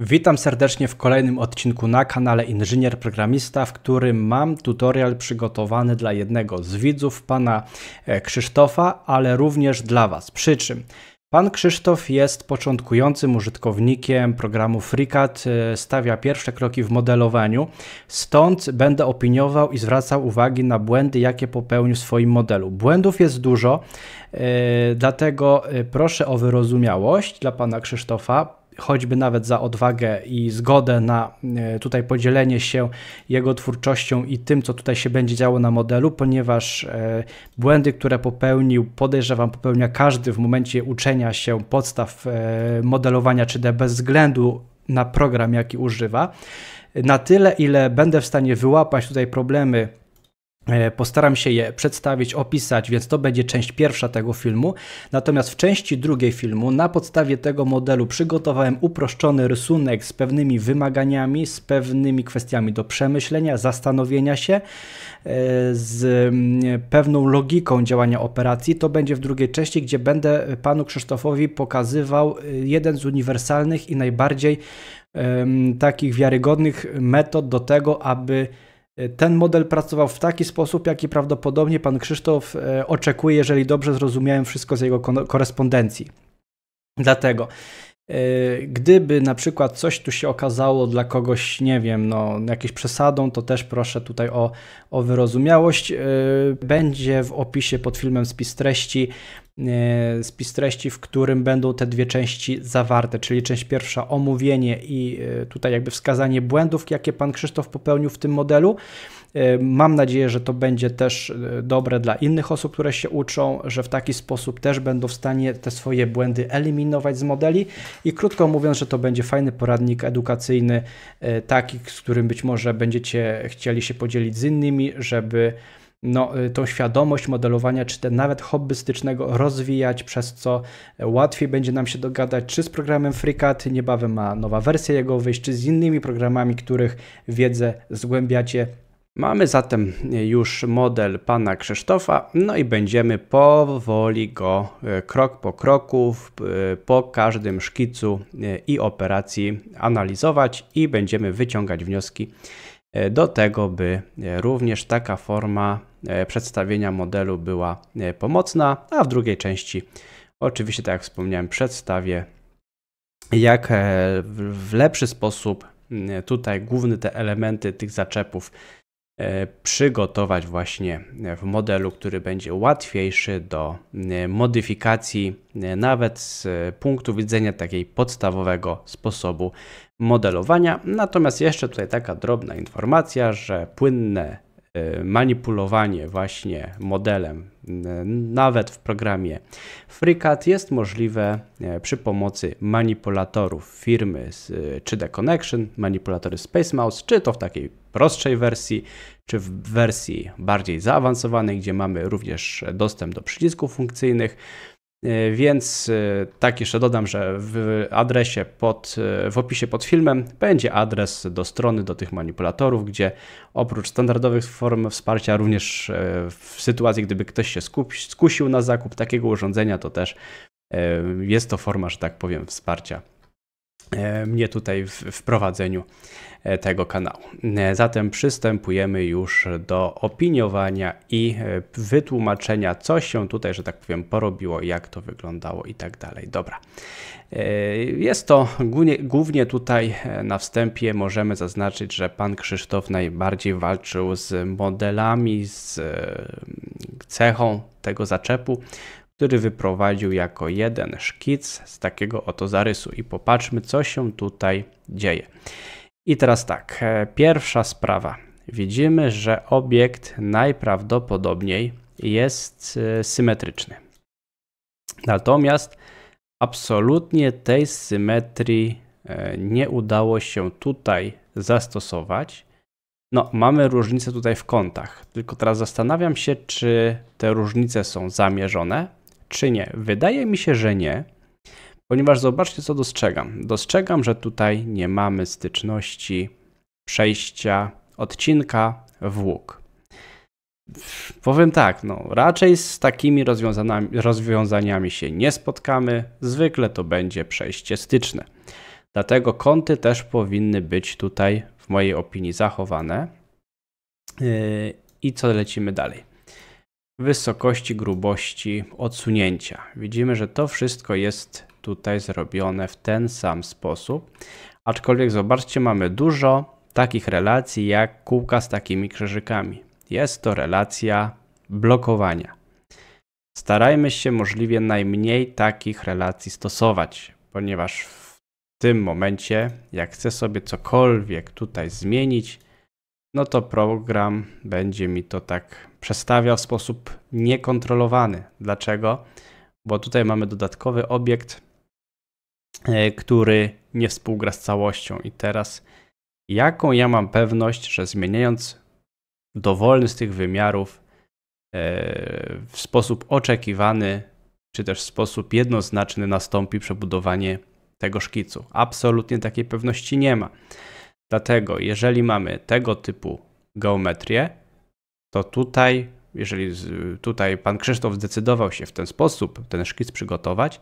Witam serdecznie w kolejnym odcinku na kanale Inżynier Programista, w którym mam tutorial przygotowany dla jednego z widzów, pana e, Krzysztofa, ale również dla Was. Przy czym Pan Krzysztof jest początkującym użytkownikiem programu FreeCAD, e, stawia pierwsze kroki w modelowaniu, stąd będę opiniował i zwracał uwagi na błędy, jakie popełnił w swoim modelu. Błędów jest dużo, e, dlatego proszę o wyrozumiałość dla Pana Krzysztofa choćby nawet za odwagę i zgodę na e, tutaj podzielenie się jego twórczością i tym, co tutaj się będzie działo na modelu, ponieważ e, błędy, które popełnił, podejrzewam, popełnia każdy w momencie uczenia się podstaw e, modelowania 3D bez względu na program, jaki używa. Na tyle, ile będę w stanie wyłapać tutaj problemy E, postaram się je przedstawić, opisać, więc to będzie część pierwsza tego filmu. Natomiast w części drugiej filmu, na podstawie tego modelu, przygotowałem uproszczony rysunek z pewnymi wymaganiami, z pewnymi kwestiami do przemyślenia, zastanowienia się, e, z mm, pewną logiką działania operacji. To będzie w drugiej części, gdzie będę panu Krzysztofowi pokazywał e, jeden z uniwersalnych i najbardziej takich wiarygodnych metod do tego, aby E, ten model pracował w taki sposób, jaki prawdopodobnie pan Krzysztof e, oczekuje, jeżeli dobrze zrozumiałem wszystko z jego korespondencji. Dlatego, e, gdyby na przykład coś tu się okazało dla kogoś, nie wiem, no, jakąś przesadą, to też proszę tutaj o, o wyrozumiałość. Będzie w opisie pod filmem spis treści E, spis treści, w którym będą te dwie części zawarte, czyli część pierwsza omówienie i e, tutaj jakby wskazanie błędów, jakie pan Krzysztof popełnił w tym modelu. E, mam nadzieję, że to będzie też dobre dla innych osób, które się uczą, że w taki sposób też będą w stanie te swoje błędy eliminować z modeli i krótko mówiąc, że to będzie fajny poradnik edukacyjny, taki, z którym być może będziecie chcieli się podzielić z innymi, żeby no, y, tą świadomość modelowania, czy te nawet hobbystycznego rozwijać, przez co łatwiej będzie nam się dogadać, czy z programem FreeCAD, niebawem ma nowa wersja jego wyjść, czy z innymi programami, których wiedzę zgłębiacie Mamy zatem y, już model pana Krzysztofa, no i będziemy powoli go y, krok po kroku, po każdym szkicu i operacji analizować i będziemy wyciągać wnioski do tego, by również taka forma E, przedstawienia modelu była e, pomocna, a w drugiej części oczywiście, tak jak wspomniałem, przedstawię jak e, w lepszy sposób mm, tutaj główne te elementy tych zaczepów przygotować właśnie w modelu, który będzie łatwiejszy do mm, modyfikacji, nawet z punktu widzenia takiej podstawowego sposobu modelowania. Natomiast jeszcze tutaj taka drobna informacja, że płynne E, manipulowanie właśnie modelem, e, nawet w programie FreeCAD, jest możliwe e, przy pomocy manipulatorów firmy czy The Connection, manipulatory Space Mouse, czy to w takiej prostszej wersji, czy w wersji bardziej zaawansowanej, gdzie mamy również dostęp do przycisków funkcyjnych E, więc e, tak jeszcze dodam, że w adresie pod, e, w opisie pod filmem będzie adres do strony do tych manipulatorów, gdzie oprócz standardowych form wsparcia, również w sytuacji, gdyby ktoś się skusił na zakup takiego urządzenia, to też jest to forma, że tak powiem, wsparcia E, mnie tutaj w, w prowadzeniu e, tego kanału. E, zatem przystępujemy już do opiniowania i wytłumaczenia, co się tutaj, że tak powiem, porobiło, jak to wyglądało i tak dalej. Dobra. Jest to głównie, głównie tutaj na wstępie możemy zaznaczyć, że pan Krzysztof najbardziej walczył z modelami, z cechą tego zaczepu, który wyprowadził jako jeden szkic z takiego oto zarysu. I popatrzmy, co się tutaj dzieje. I teraz tak, e, pierwsza sprawa. Widzimy, że obiekt najprawdopodobniej jest e, symetryczny. Natomiast absolutnie tej symetrii e, nie udało się tutaj zastosować. No, mamy różnice tutaj w kątach, tylko teraz zastanawiam się, czy te różnice są zamierzone, czy nie? Wydaje mi się, że nie, ponieważ zobaczcie, co dostrzegam. Dostrzegam, że tutaj nie mamy styczności przejścia odcinka w łuk. Powiem tak, no, raczej z takimi rozwiązaniami się nie spotkamy. Zwykle to będzie przejście styczne. Dlatego kąty też powinny być tutaj, w mojej opinii, zachowane. Yy, I co lecimy dalej? wysokości, grubości odsunięcia. Widzimy, że to wszystko jest tutaj zrobione w ten sam sposób. Aczkolwiek zobaczcie, mamy dużo takich relacji jak kółka z takimi krzyżykami. Jest to relacja blokowania. Starajmy się możliwie najmniej takich relacji stosować, ponieważ w tym momencie, jak chcę sobie cokolwiek tutaj zmienić, no to program będzie mi to tak przestawiał w sposób niekontrolowany. Dlaczego? Bo tutaj mamy dodatkowy obiekt, e, który nie współgra z całością. I teraz, jaką ja mam pewność, że zmieniając dowolny z tych wymiarów e, w sposób oczekiwany, czy też w sposób jednoznaczny nastąpi przebudowanie tego szkicu? Absolutnie takiej pewności nie ma. Dlatego, jeżeli mamy tego typu geometrię, to tutaj, jeżeli tutaj pan Krzysztof zdecydował się w ten sposób ten szkic przygotować,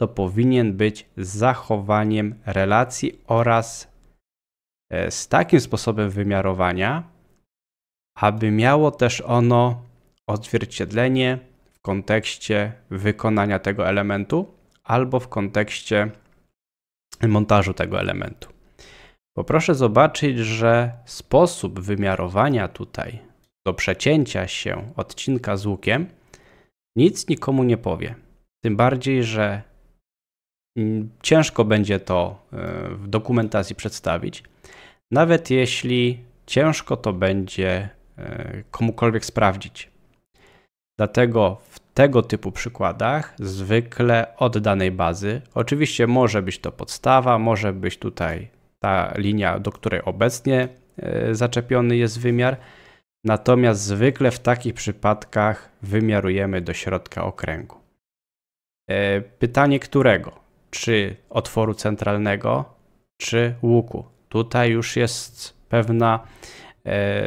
to powinien być z zachowaniem relacji oraz e, z takim sposobem wymiarowania, aby miało też ono odzwierciedlenie w kontekście wykonania tego elementu albo w kontekście montażu tego elementu bo proszę zobaczyć, że sposób wymiarowania tutaj do przecięcia się odcinka z łukiem nic nikomu nie powie. Tym bardziej, że mm, ciężko będzie to e, w dokumentacji przedstawić, nawet jeśli ciężko to będzie e, komukolwiek sprawdzić. Dlatego w tego typu przykładach zwykle od danej bazy, oczywiście może być to podstawa, może być tutaj ta linia, do której obecnie e, zaczepiony jest wymiar. Natomiast zwykle w takich przypadkach wymiarujemy do środka okręgu. E, pytanie którego? Czy otworu centralnego, czy łuku? Tutaj już jest pewna e,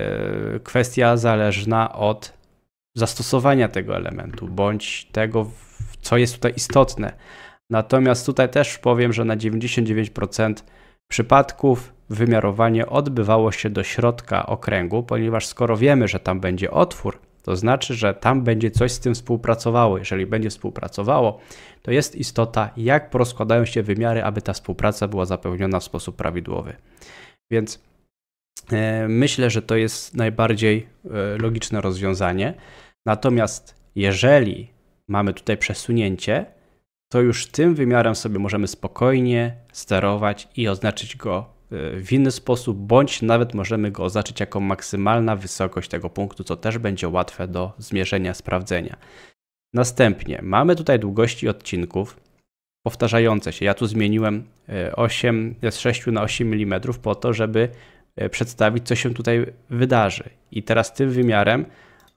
kwestia zależna od zastosowania tego elementu, bądź tego, co jest tutaj istotne. Natomiast tutaj też powiem, że na 99% przypadków wymiarowanie odbywało się do środka okręgu, ponieważ skoro wiemy, że tam będzie otwór, to znaczy, że tam będzie coś z tym współpracowało. Jeżeli będzie współpracowało, to jest istota, jak rozkładają się wymiary, aby ta współpraca była zapełniona w sposób prawidłowy. Więc e, myślę, że to jest najbardziej e, logiczne rozwiązanie. Natomiast jeżeli mamy tutaj przesunięcie, to już tym wymiarem sobie możemy spokojnie sterować i oznaczyć go e, w inny sposób, bądź nawet możemy go oznaczyć jako maksymalna wysokość tego punktu, co też będzie łatwe do zmierzenia, sprawdzenia. Następnie mamy tutaj długości odcinków powtarzające się. Ja tu zmieniłem 8, e, z 6 na 8 mm po to, żeby e, przedstawić, co się tutaj wydarzy. I teraz tym wymiarem,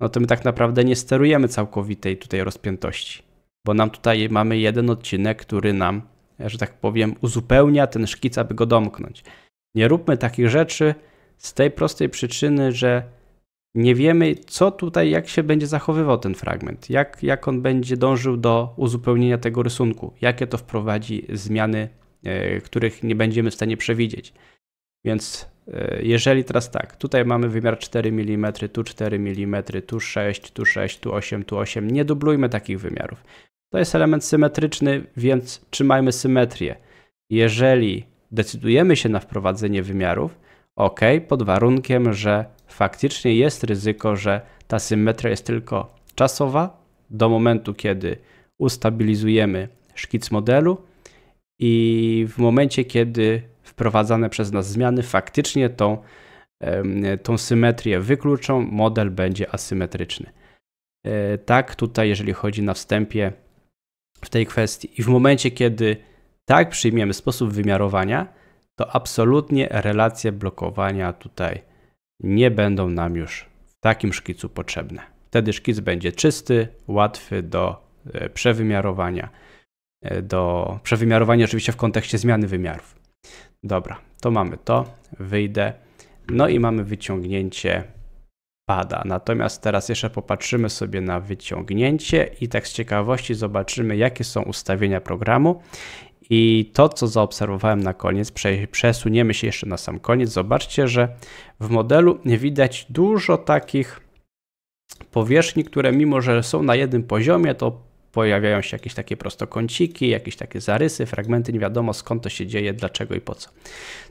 no to my tak naprawdę nie sterujemy całkowitej tutaj rozpiętości bo nam tutaj mamy jeden odcinek, który nam, że tak powiem, uzupełnia ten szkic, aby go domknąć. Nie róbmy takich rzeczy z tej prostej przyczyny, że nie wiemy, co tutaj, jak się będzie zachowywał ten fragment, jak, jak on będzie dążył do uzupełnienia tego rysunku, jakie to wprowadzi zmiany, e, których nie będziemy w stanie przewidzieć. Więc e, jeżeli teraz tak, tutaj mamy wymiar 4 mm, tu 4 mm, tu 6, tu 6, tu 8, tu 8, nie dublujmy takich wymiarów. To jest element symetryczny, więc trzymajmy symetrię. Jeżeli decydujemy się na wprowadzenie wymiarów, ok, pod warunkiem, że faktycznie jest ryzyko, że ta symetria jest tylko czasowa do momentu, kiedy ustabilizujemy szkic modelu i w momencie, kiedy wprowadzane przez nas zmiany faktycznie tą, tą symetrię wykluczą, model będzie asymetryczny. E, tak, tutaj jeżeli chodzi na wstępie, w tej kwestii. I w momencie, kiedy tak przyjmiemy sposób wymiarowania, to absolutnie relacje blokowania tutaj nie będą nam już w takim szkicu potrzebne. Wtedy szkic będzie czysty, łatwy do e, przewymiarowania. E, do przewymiarowania oczywiście w kontekście zmiany wymiarów. Dobra, to mamy to, wyjdę. No i mamy wyciągnięcie pada. Natomiast teraz jeszcze popatrzymy sobie na wyciągnięcie i tak z ciekawości zobaczymy, jakie są ustawienia programu. I to, co zaobserwowałem na koniec, przesuniemy się jeszcze na sam koniec. Zobaczcie, że w modelu widać dużo takich powierzchni, które mimo, że są na jednym poziomie, to pojawiają się jakieś takie prostokąciki, jakieś takie zarysy, fragmenty, nie wiadomo skąd to się dzieje, dlaczego i po co.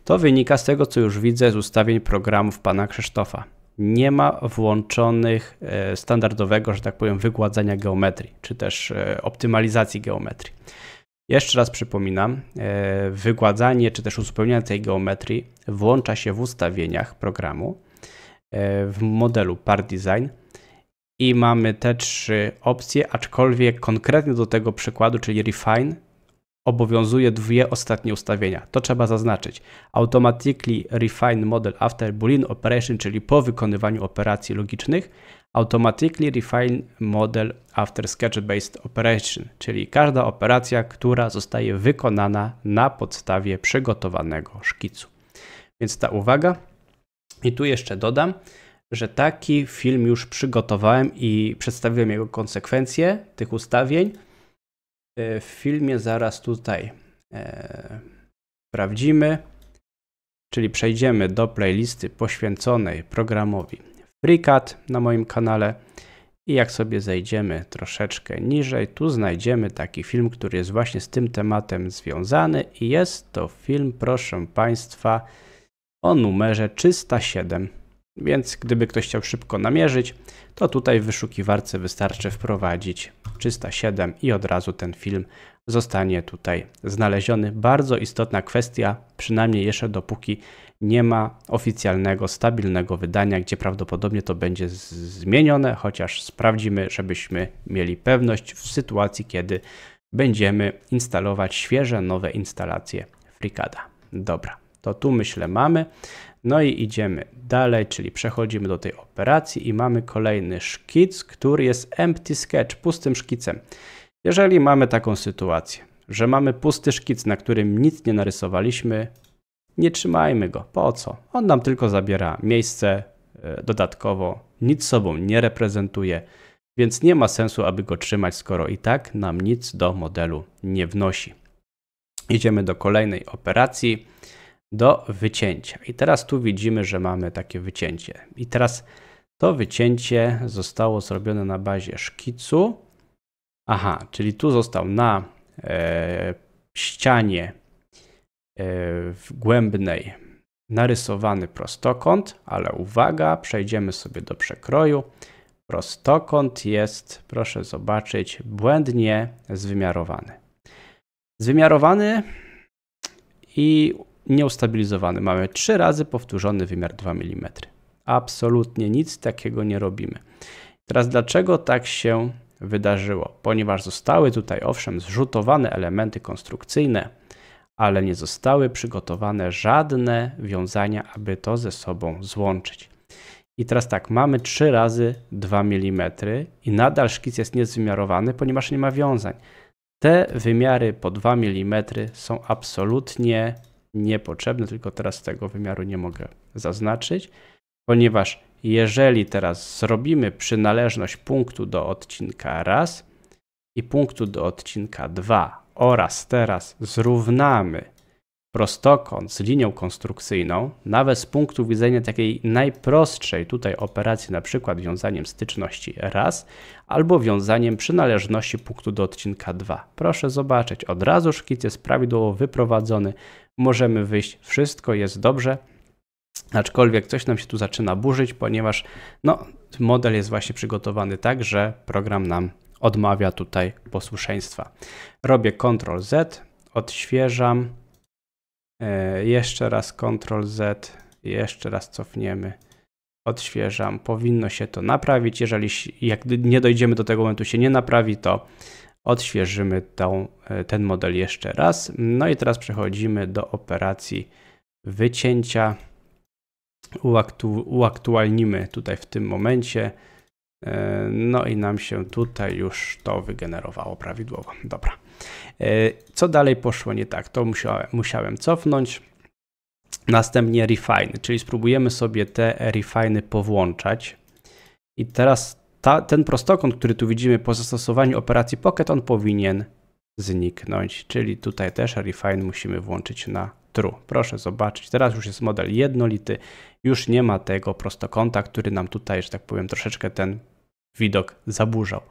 To wynika z tego, co już widzę z ustawień programów pana Krzysztofa nie ma włączonych e, standardowego, że tak powiem, wygładzania geometrii, czy też e, optymalizacji geometrii. Jeszcze raz przypominam, e, wygładzanie czy też uzupełnianie tej geometrii włącza się w ustawieniach programu w modelu Part Design i mamy te trzy opcje, aczkolwiek konkretnie do tego przykładu, czyli Refine, obowiązuje dwie ostatnie ustawienia. To trzeba zaznaczyć. Automatically Refine Model After Boolean Operation, czyli po wykonywaniu operacji logicznych. Automatically Refine Model After Sketch Based Operation, czyli każda operacja, która zostaje wykonana na podstawie przygotowanego szkicu. Więc ta uwaga. I tu jeszcze dodam, że taki film już przygotowałem i przedstawiłem jego konsekwencje tych ustawień E, w filmie zaraz tutaj e, sprawdzimy, czyli przejdziemy do playlisty poświęconej programowi FreeCAD na moim kanale i jak sobie zejdziemy troszeczkę niżej, tu znajdziemy taki film, który jest właśnie z tym tematem związany i jest to film, proszę Państwa, o numerze 307. Więc gdyby ktoś chciał szybko namierzyć, to tutaj w wyszukiwarce wystarczy wprowadzić 307 i od razu ten film zostanie tutaj znaleziony. Bardzo istotna kwestia, przynajmniej jeszcze dopóki nie ma oficjalnego, stabilnego wydania, gdzie prawdopodobnie to będzie zmienione, chociaż sprawdzimy, żebyśmy mieli pewność w sytuacji, kiedy będziemy instalować świeże, nowe instalacje FreeCADA. Dobra. To tu myślę mamy. No i idziemy dalej, czyli przechodzimy do tej operacji i mamy kolejny szkic, który jest empty sketch, pustym szkicem. Jeżeli mamy taką sytuację, że mamy pusty szkic, na którym nic nie narysowaliśmy, nie trzymajmy go. Po co? On nam tylko zabiera miejsce e, dodatkowo, nic sobą nie reprezentuje, więc nie ma sensu, aby go trzymać, skoro i tak nam nic do modelu nie wnosi. Idziemy do kolejnej operacji do wycięcia. I teraz tu widzimy, że mamy takie wycięcie. I teraz to wycięcie zostało zrobione na bazie szkicu. Aha, czyli tu został na e, ścianie e, głębnej narysowany prostokąt, ale uwaga, przejdziemy sobie do przekroju. Prostokąt jest, proszę zobaczyć, błędnie zwymiarowany. Zwymiarowany i nieustabilizowany. Mamy trzy razy powtórzony wymiar 2 mm. Absolutnie nic takiego nie robimy. Teraz dlaczego tak się wydarzyło? Ponieważ zostały tutaj owszem zrzutowane elementy konstrukcyjne, ale nie zostały przygotowane żadne wiązania, aby to ze sobą złączyć. I teraz tak, mamy 3 razy 2 mm i nadal szkic jest niezwymiarowany, ponieważ nie ma wiązań. Te wymiary po 2 mm są absolutnie niepotrzebne, tylko teraz tego wymiaru nie mogę zaznaczyć, ponieważ jeżeli teraz zrobimy przynależność punktu do odcinka raz i punktu do odcinka 2 oraz teraz zrównamy prostokąt z linią konstrukcyjną, nawet z punktu widzenia takiej najprostszej tutaj operacji, na przykład wiązaniem styczności raz, albo wiązaniem przynależności punktu do odcinka 2. Proszę zobaczyć, od razu szkic jest prawidłowo wyprowadzony, możemy wyjść, wszystko jest dobrze. Aczkolwiek coś nam się tu zaczyna burzyć, ponieważ no, model jest właśnie przygotowany tak, że program nam odmawia tutaj posłuszeństwa. Robię Ctrl Z, odświeżam. E, jeszcze raz Ctrl Z, jeszcze raz cofniemy odświeżam, powinno się to naprawić. Jeżeli jak nie dojdziemy do tego momentu, się nie naprawi, to odświeżymy tą, e, ten model jeszcze raz. No i teraz przechodzimy do operacji wycięcia. Uaktu, uaktualnimy tutaj w tym momencie. E, no i nam się tutaj już to wygenerowało prawidłowo. Dobra. E, co dalej poszło nie tak? To musiałem, musiałem cofnąć. Następnie refine, czyli spróbujemy sobie te refine powłączać. I teraz ta, ten prostokąt, który tu widzimy po zastosowaniu operacji pocket, on powinien zniknąć, czyli tutaj też refine musimy włączyć na true. Proszę zobaczyć, teraz już jest model jednolity, już nie ma tego prostokąta, który nam tutaj, że tak powiem, troszeczkę ten widok zaburzał.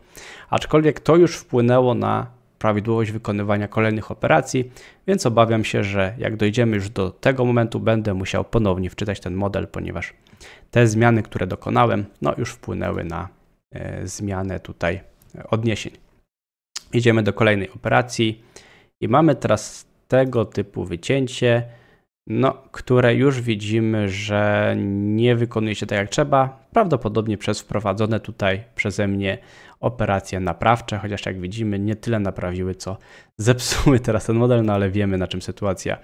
Aczkolwiek to już wpłynęło na prawidłowość wykonywania kolejnych operacji, więc obawiam się, że jak dojdziemy już do tego momentu, będę musiał ponownie wczytać ten model, ponieważ te zmiany, które dokonałem, no już wpłynęły na E, zmianę tutaj odniesień. Idziemy do kolejnej operacji i mamy teraz tego typu wycięcie, no, które już widzimy, że nie wykonuje się tak jak trzeba, prawdopodobnie przez wprowadzone tutaj przeze mnie operacje naprawcze, chociaż jak widzimy nie tyle naprawiły, co zepsuły teraz ten model, no ale wiemy na czym sytuacja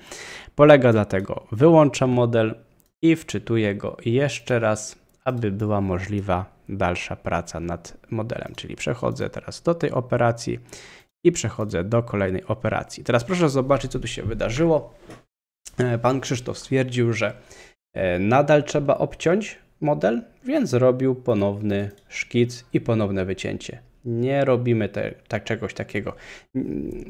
polega, dlatego wyłączam model i wczytuję go jeszcze raz aby była możliwa dalsza praca nad modelem. Czyli przechodzę teraz do tej operacji i przechodzę do kolejnej operacji. Teraz proszę zobaczyć, co tu się wydarzyło. E, pan Krzysztof stwierdził, że e, nadal trzeba obciąć model, więc zrobił ponowny szkic i ponowne wycięcie. Nie robimy te, tak, czegoś takiego.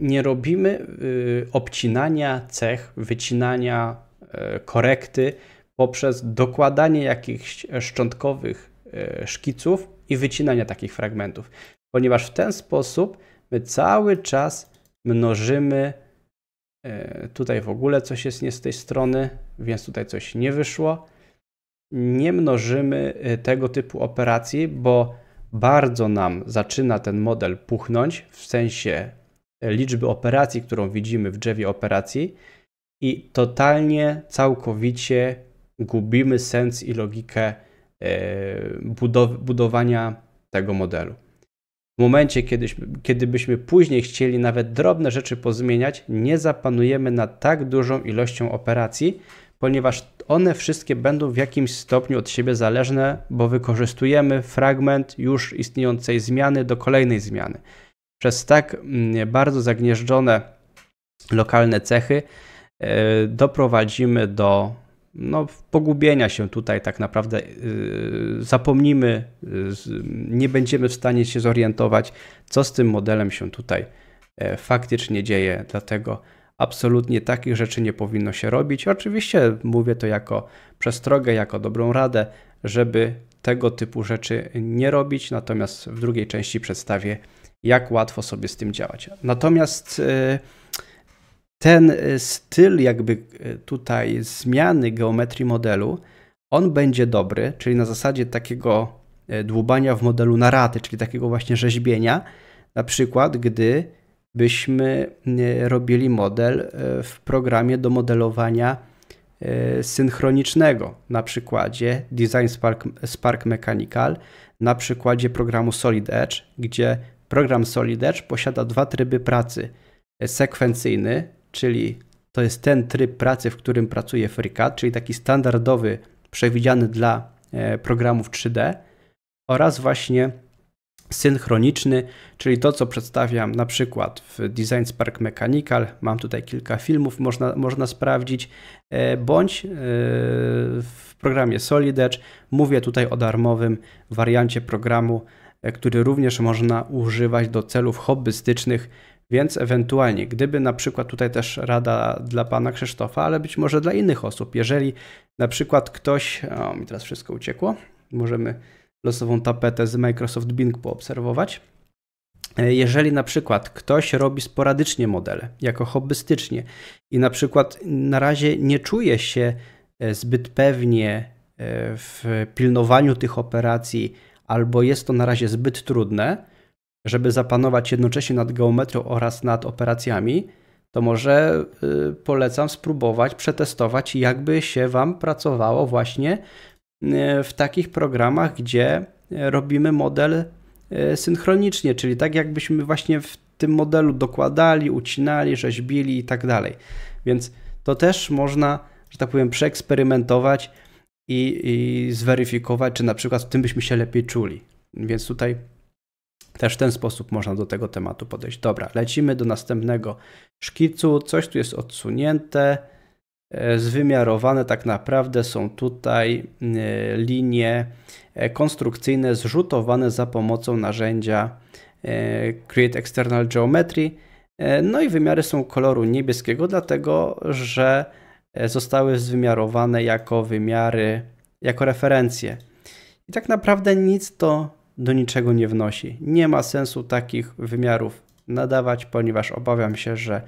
Nie robimy y, obcinania cech, wycinania y, korekty poprzez dokładanie jakichś e, szczątkowych e, szkiców i wycinania takich fragmentów, ponieważ w ten sposób my cały czas mnożymy. E, tutaj w ogóle coś jest nie z tej strony, więc tutaj coś nie wyszło. Nie mnożymy tego typu operacji, bo bardzo nam zaczyna ten model puchnąć w sensie liczby operacji, którą widzimy w drzewie operacji i totalnie, całkowicie gubimy sens i logikę e, budow- budowania tego modelu. W momencie, kiedy, kiedybyśmy później chcieli nawet drobne rzeczy pozmieniać, nie zapanujemy nad tak dużą ilością operacji, ponieważ one wszystkie będą w jakimś stopniu od siebie zależne, bo wykorzystujemy fragment już istniejącej zmiany do kolejnej zmiany. Przez tak mm, bardzo zagnieżdżone lokalne cechy e, doprowadzimy do no, pogubienia się tutaj tak naprawdę y, zapomnimy, y, nie będziemy w stanie się zorientować, co z tym modelem się tutaj e, faktycznie dzieje. Dlatego absolutnie takich rzeczy nie powinno się robić. Oczywiście mówię to jako przestrogę, jako dobrą radę, żeby tego typu rzeczy nie robić, natomiast w drugiej części przedstawię, jak łatwo sobie z tym działać. Natomiast y, ten e, styl jakby e, tutaj zmiany geometrii modelu, on będzie dobry, czyli na zasadzie takiego e, dłubania w modelu na raty, czyli takiego właśnie rzeźbienia, na przykład gdy byśmy robili model w programie do modelowania synchronicznego, na przykładzie Design Spark, Spark Mechanical, na przykładzie programu Solid Edge, gdzie program Solid Edge posiada dwa tryby pracy. Sekwencyjny, czyli to jest ten tryb pracy, w którym pracuje FreeCAD, czyli taki standardowy, przewidziany dla e, programów 3D oraz właśnie synchroniczny, czyli to, co przedstawiam na przykład w Design Spark Mechanical, mam tutaj kilka filmów, można, można sprawdzić, e, bądź e, w programie Solid Edge, mówię tutaj o darmowym wariancie programu, który również można używać do celów hobbystycznych, więc ewentualnie, gdyby na przykład tutaj też rada dla pana Krzysztofa, ale być może dla innych osób, jeżeli na przykład ktoś, o mi teraz wszystko uciekło, możemy losową tapetę z Microsoft Bing poobserwować. E, jeżeli na przykład ktoś robi sporadycznie modele, jako hobbystycznie i na przykład na razie nie czuje się e, zbyt pewnie e, w pilnowaniu tych operacji, albo jest to na razie zbyt trudne, żeby zapanować jednocześnie nad geometrią oraz nad operacjami, to może y, polecam spróbować przetestować, jakby się Wam pracowało właśnie y, w takich programach, gdzie y, robimy model synchronicznie, czyli tak jakbyśmy właśnie w tym modelu dokładali, ucinali, rzeźbili i tak dalej. Więc to też można, że tak powiem, przeeksperymentować i, i zweryfikować, czy na przykład w tym byśmy się lepiej czuli. Więc tutaj też w ten sposób można do tego tematu podejść. Dobra, lecimy do następnego szkicu. Coś tu jest odsunięte, e, zwymiarowane tak naprawdę są tutaj e, linie e, konstrukcyjne zrzutowane za pomocą narzędzia Create External Geometry. No i wymiary są koloru niebieskiego, dlatego że zostały zwymiarowane jako wymiary, jako referencje. I tak naprawdę nic to do niczego nie wnosi. Nie ma sensu takich wymiarów nadawać, ponieważ obawiam się, że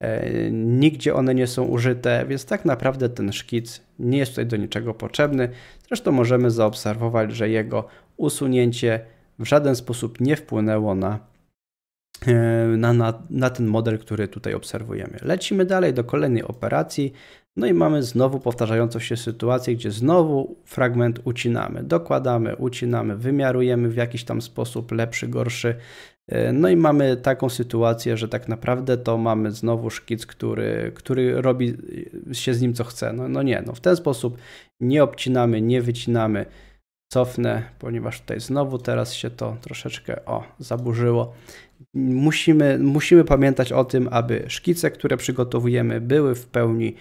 e, Nigdzie one nie są użyte, więc tak naprawdę ten szkic nie jest tutaj do niczego potrzebny. Zresztą możemy zaobserwować, że jego usunięcie w żaden sposób nie wpłynęło na, e, na, na, na ten model, który tutaj obserwujemy. Lecimy dalej do kolejnej operacji. No i mamy znowu powtarzającą się sytuację, gdzie znowu fragment ucinamy, dokładamy, ucinamy, wymiarujemy w jakiś tam sposób lepszy, gorszy. E, no i mamy taką sytuację, że tak naprawdę to mamy znowu szkic, który, który robi się z nim co chce. No, no nie, no w ten sposób nie obcinamy, nie wycinamy. Cofnę, ponieważ tutaj znowu teraz się to troszeczkę o, zaburzyło. Musimy, musimy pamiętać o tym, aby szkice, które przygotowujemy, były w pełni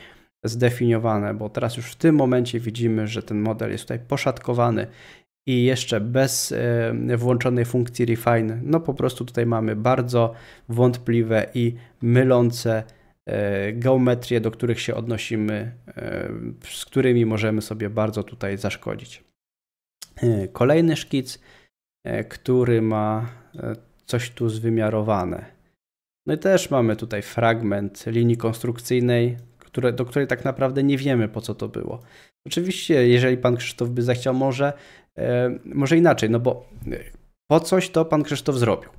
zdefiniowane, bo teraz już w tym momencie widzimy, że ten model jest tutaj poszatkowany i jeszcze bez e, włączonej funkcji refine, no po prostu tutaj mamy bardzo wątpliwe i mylące e, geometrie, do których się odnosimy, e, z którymi możemy sobie bardzo tutaj zaszkodzić. Kolejny szkic, który ma coś tu zwymiarowane. No i też mamy tutaj fragment linii konstrukcyjnej, które, do której tak naprawdę nie wiemy, po co to było. Oczywiście, jeżeli pan Krzysztof by zechciał, może, e, może inaczej, no bo e, po coś to pan Krzysztof zrobił.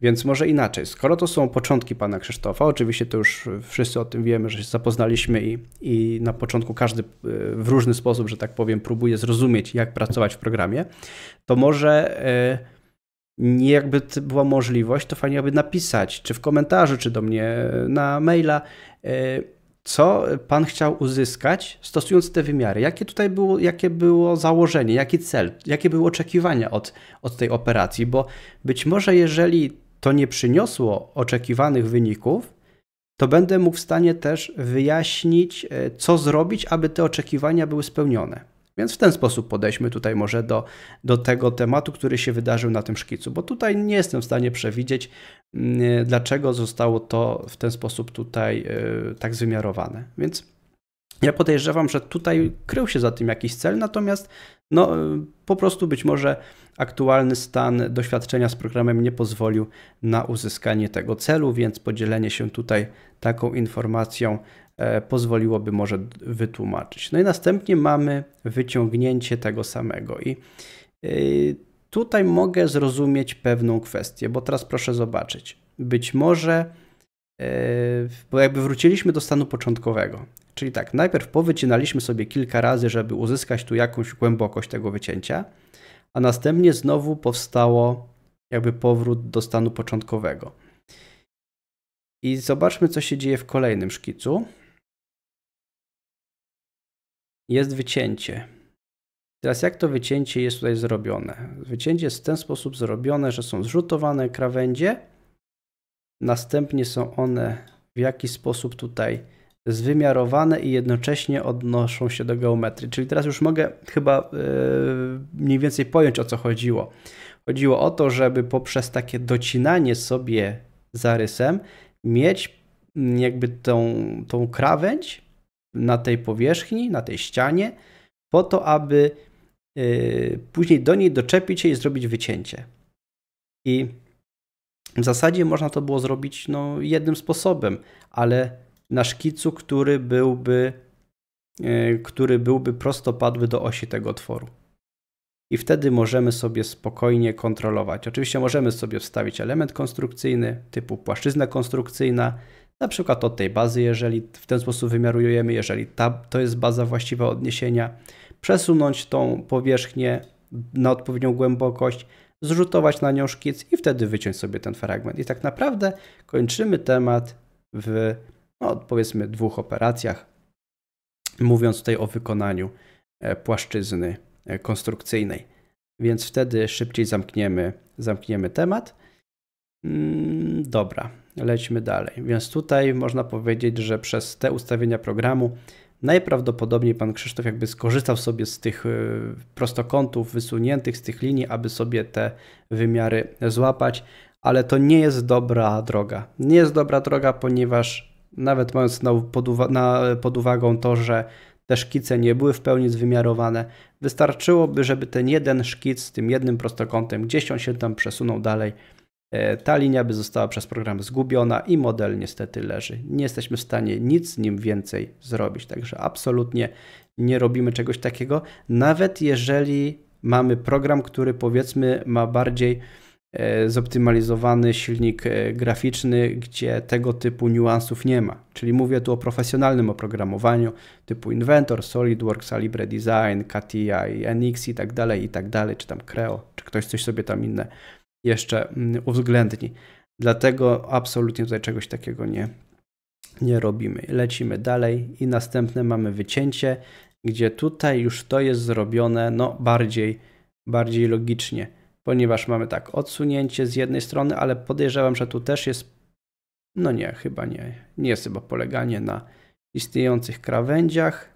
Więc może inaczej, skoro to są początki pana Krzysztofa, oczywiście to już wszyscy o tym wiemy, że się zapoznaliśmy i, i na początku każdy e, w różny sposób, że tak powiem, próbuje zrozumieć, jak pracować w programie, to może nie jakby była możliwość, to fajnie aby napisać, czy w komentarzu, czy do mnie na maila co Pan chciał uzyskać, stosując te wymiary? Jakie tutaj było, jakie było założenie, jaki cel, jakie były oczekiwania od, od tej operacji? Bo być może, jeżeli to nie przyniosło oczekiwanych wyników, to będę mógł w stanie też wyjaśnić, e, co zrobić, aby te oczekiwania były spełnione. Więc w ten sposób podejdźmy tutaj może do, do tego tematu, który się wydarzył na tym szkicu, bo tutaj nie jestem w stanie przewidzieć, mm, dlaczego zostało to w ten sposób tutaj e, tak wymiarowane. Więc ja podejrzewam, że tutaj krył się za tym jakiś cel, natomiast no, e, po prostu być może aktualny stan doświadczenia z programem nie pozwolił na uzyskanie tego celu, więc podzielenie się tutaj taką informacją E, pozwoliłoby może wytłumaczyć. No i następnie mamy wyciągnięcie tego samego. I y, tutaj mogę zrozumieć pewną kwestię, bo teraz proszę zobaczyć. Być może, e, bo jakby wróciliśmy do stanu początkowego. Czyli tak, najpierw powycinaliśmy sobie kilka razy, żeby uzyskać tu jakąś głębokość tego wycięcia, a następnie znowu powstało jakby powrót do stanu początkowego. I zobaczmy, co się dzieje w kolejnym szkicu jest wycięcie. Teraz jak to wycięcie jest tutaj zrobione? Wycięcie jest w ten sposób zrobione, że są zrzutowane krawędzie, następnie są one w jakiś sposób tutaj zwymiarowane i jednocześnie odnoszą się do geometrii. Czyli teraz już mogę chyba yy, mniej więcej pojąć o co chodziło. Chodziło o to, żeby poprzez takie docinanie sobie zarysem mieć mm, jakby tą, tą krawędź na tej powierzchni, na tej ścianie, po to, aby y, później do niej doczepić się i zrobić wycięcie. I w zasadzie można to było zrobić no, jednym sposobem, ale na szkicu, który byłby, y, który byłby prostopadły do osi tego otworu. I wtedy możemy sobie spokojnie kontrolować. Oczywiście możemy sobie wstawić element konstrukcyjny typu płaszczyzna konstrukcyjna, na przykład od tej bazy, jeżeli w ten sposób wymiarujemy, jeżeli ta, to jest baza właściwa odniesienia, przesunąć tą powierzchnię na odpowiednią głębokość, zrzutować na nią szkic i wtedy wyciąć sobie ten fragment. I tak naprawdę kończymy temat w no, powiedzmy dwóch operacjach, mówiąc tutaj o wykonaniu e, płaszczyzny e, konstrukcyjnej. Więc wtedy szybciej zamkniemy, zamkniemy temat. Mm, dobra, lećmy dalej. Więc tutaj można powiedzieć, że przez te ustawienia programu najprawdopodobniej pan Krzysztof jakby skorzystał sobie z tych y, prostokątów wysuniętych, z tych linii, aby sobie te wymiary złapać, ale to nie jest dobra droga. Nie jest dobra droga, ponieważ nawet mając na, pod, uwa na, pod uwagą to, że te szkice nie były w pełni zwymiarowane. Wystarczyłoby, żeby ten jeden szkic z tym jednym prostokątem gdzieś on się tam przesunął dalej E, ta linia by została przez program zgubiona i model niestety leży. Nie jesteśmy w stanie nic z nim więcej zrobić, także absolutnie nie robimy czegoś takiego, nawet jeżeli mamy program, który powiedzmy ma bardziej e, zoptymalizowany silnik e, graficzny, gdzie tego typu niuansów nie ma. Czyli mówię tu o profesjonalnym oprogramowaniu typu Inventor, SolidWorks, Alibre Design, CATIA NX i tak dalej, i tak dalej, czy tam Creo, czy ktoś coś sobie tam inne jeszcze mm, uwzględni. Dlatego absolutnie tutaj czegoś takiego nie, nie robimy. Lecimy dalej i następne mamy wycięcie, gdzie tutaj już to jest zrobione no bardziej, bardziej logicznie, ponieważ mamy tak odsunięcie z jednej strony, ale podejrzewam, że tu też jest, no nie, chyba nie, nie jest chyba poleganie na istniejących krawędziach,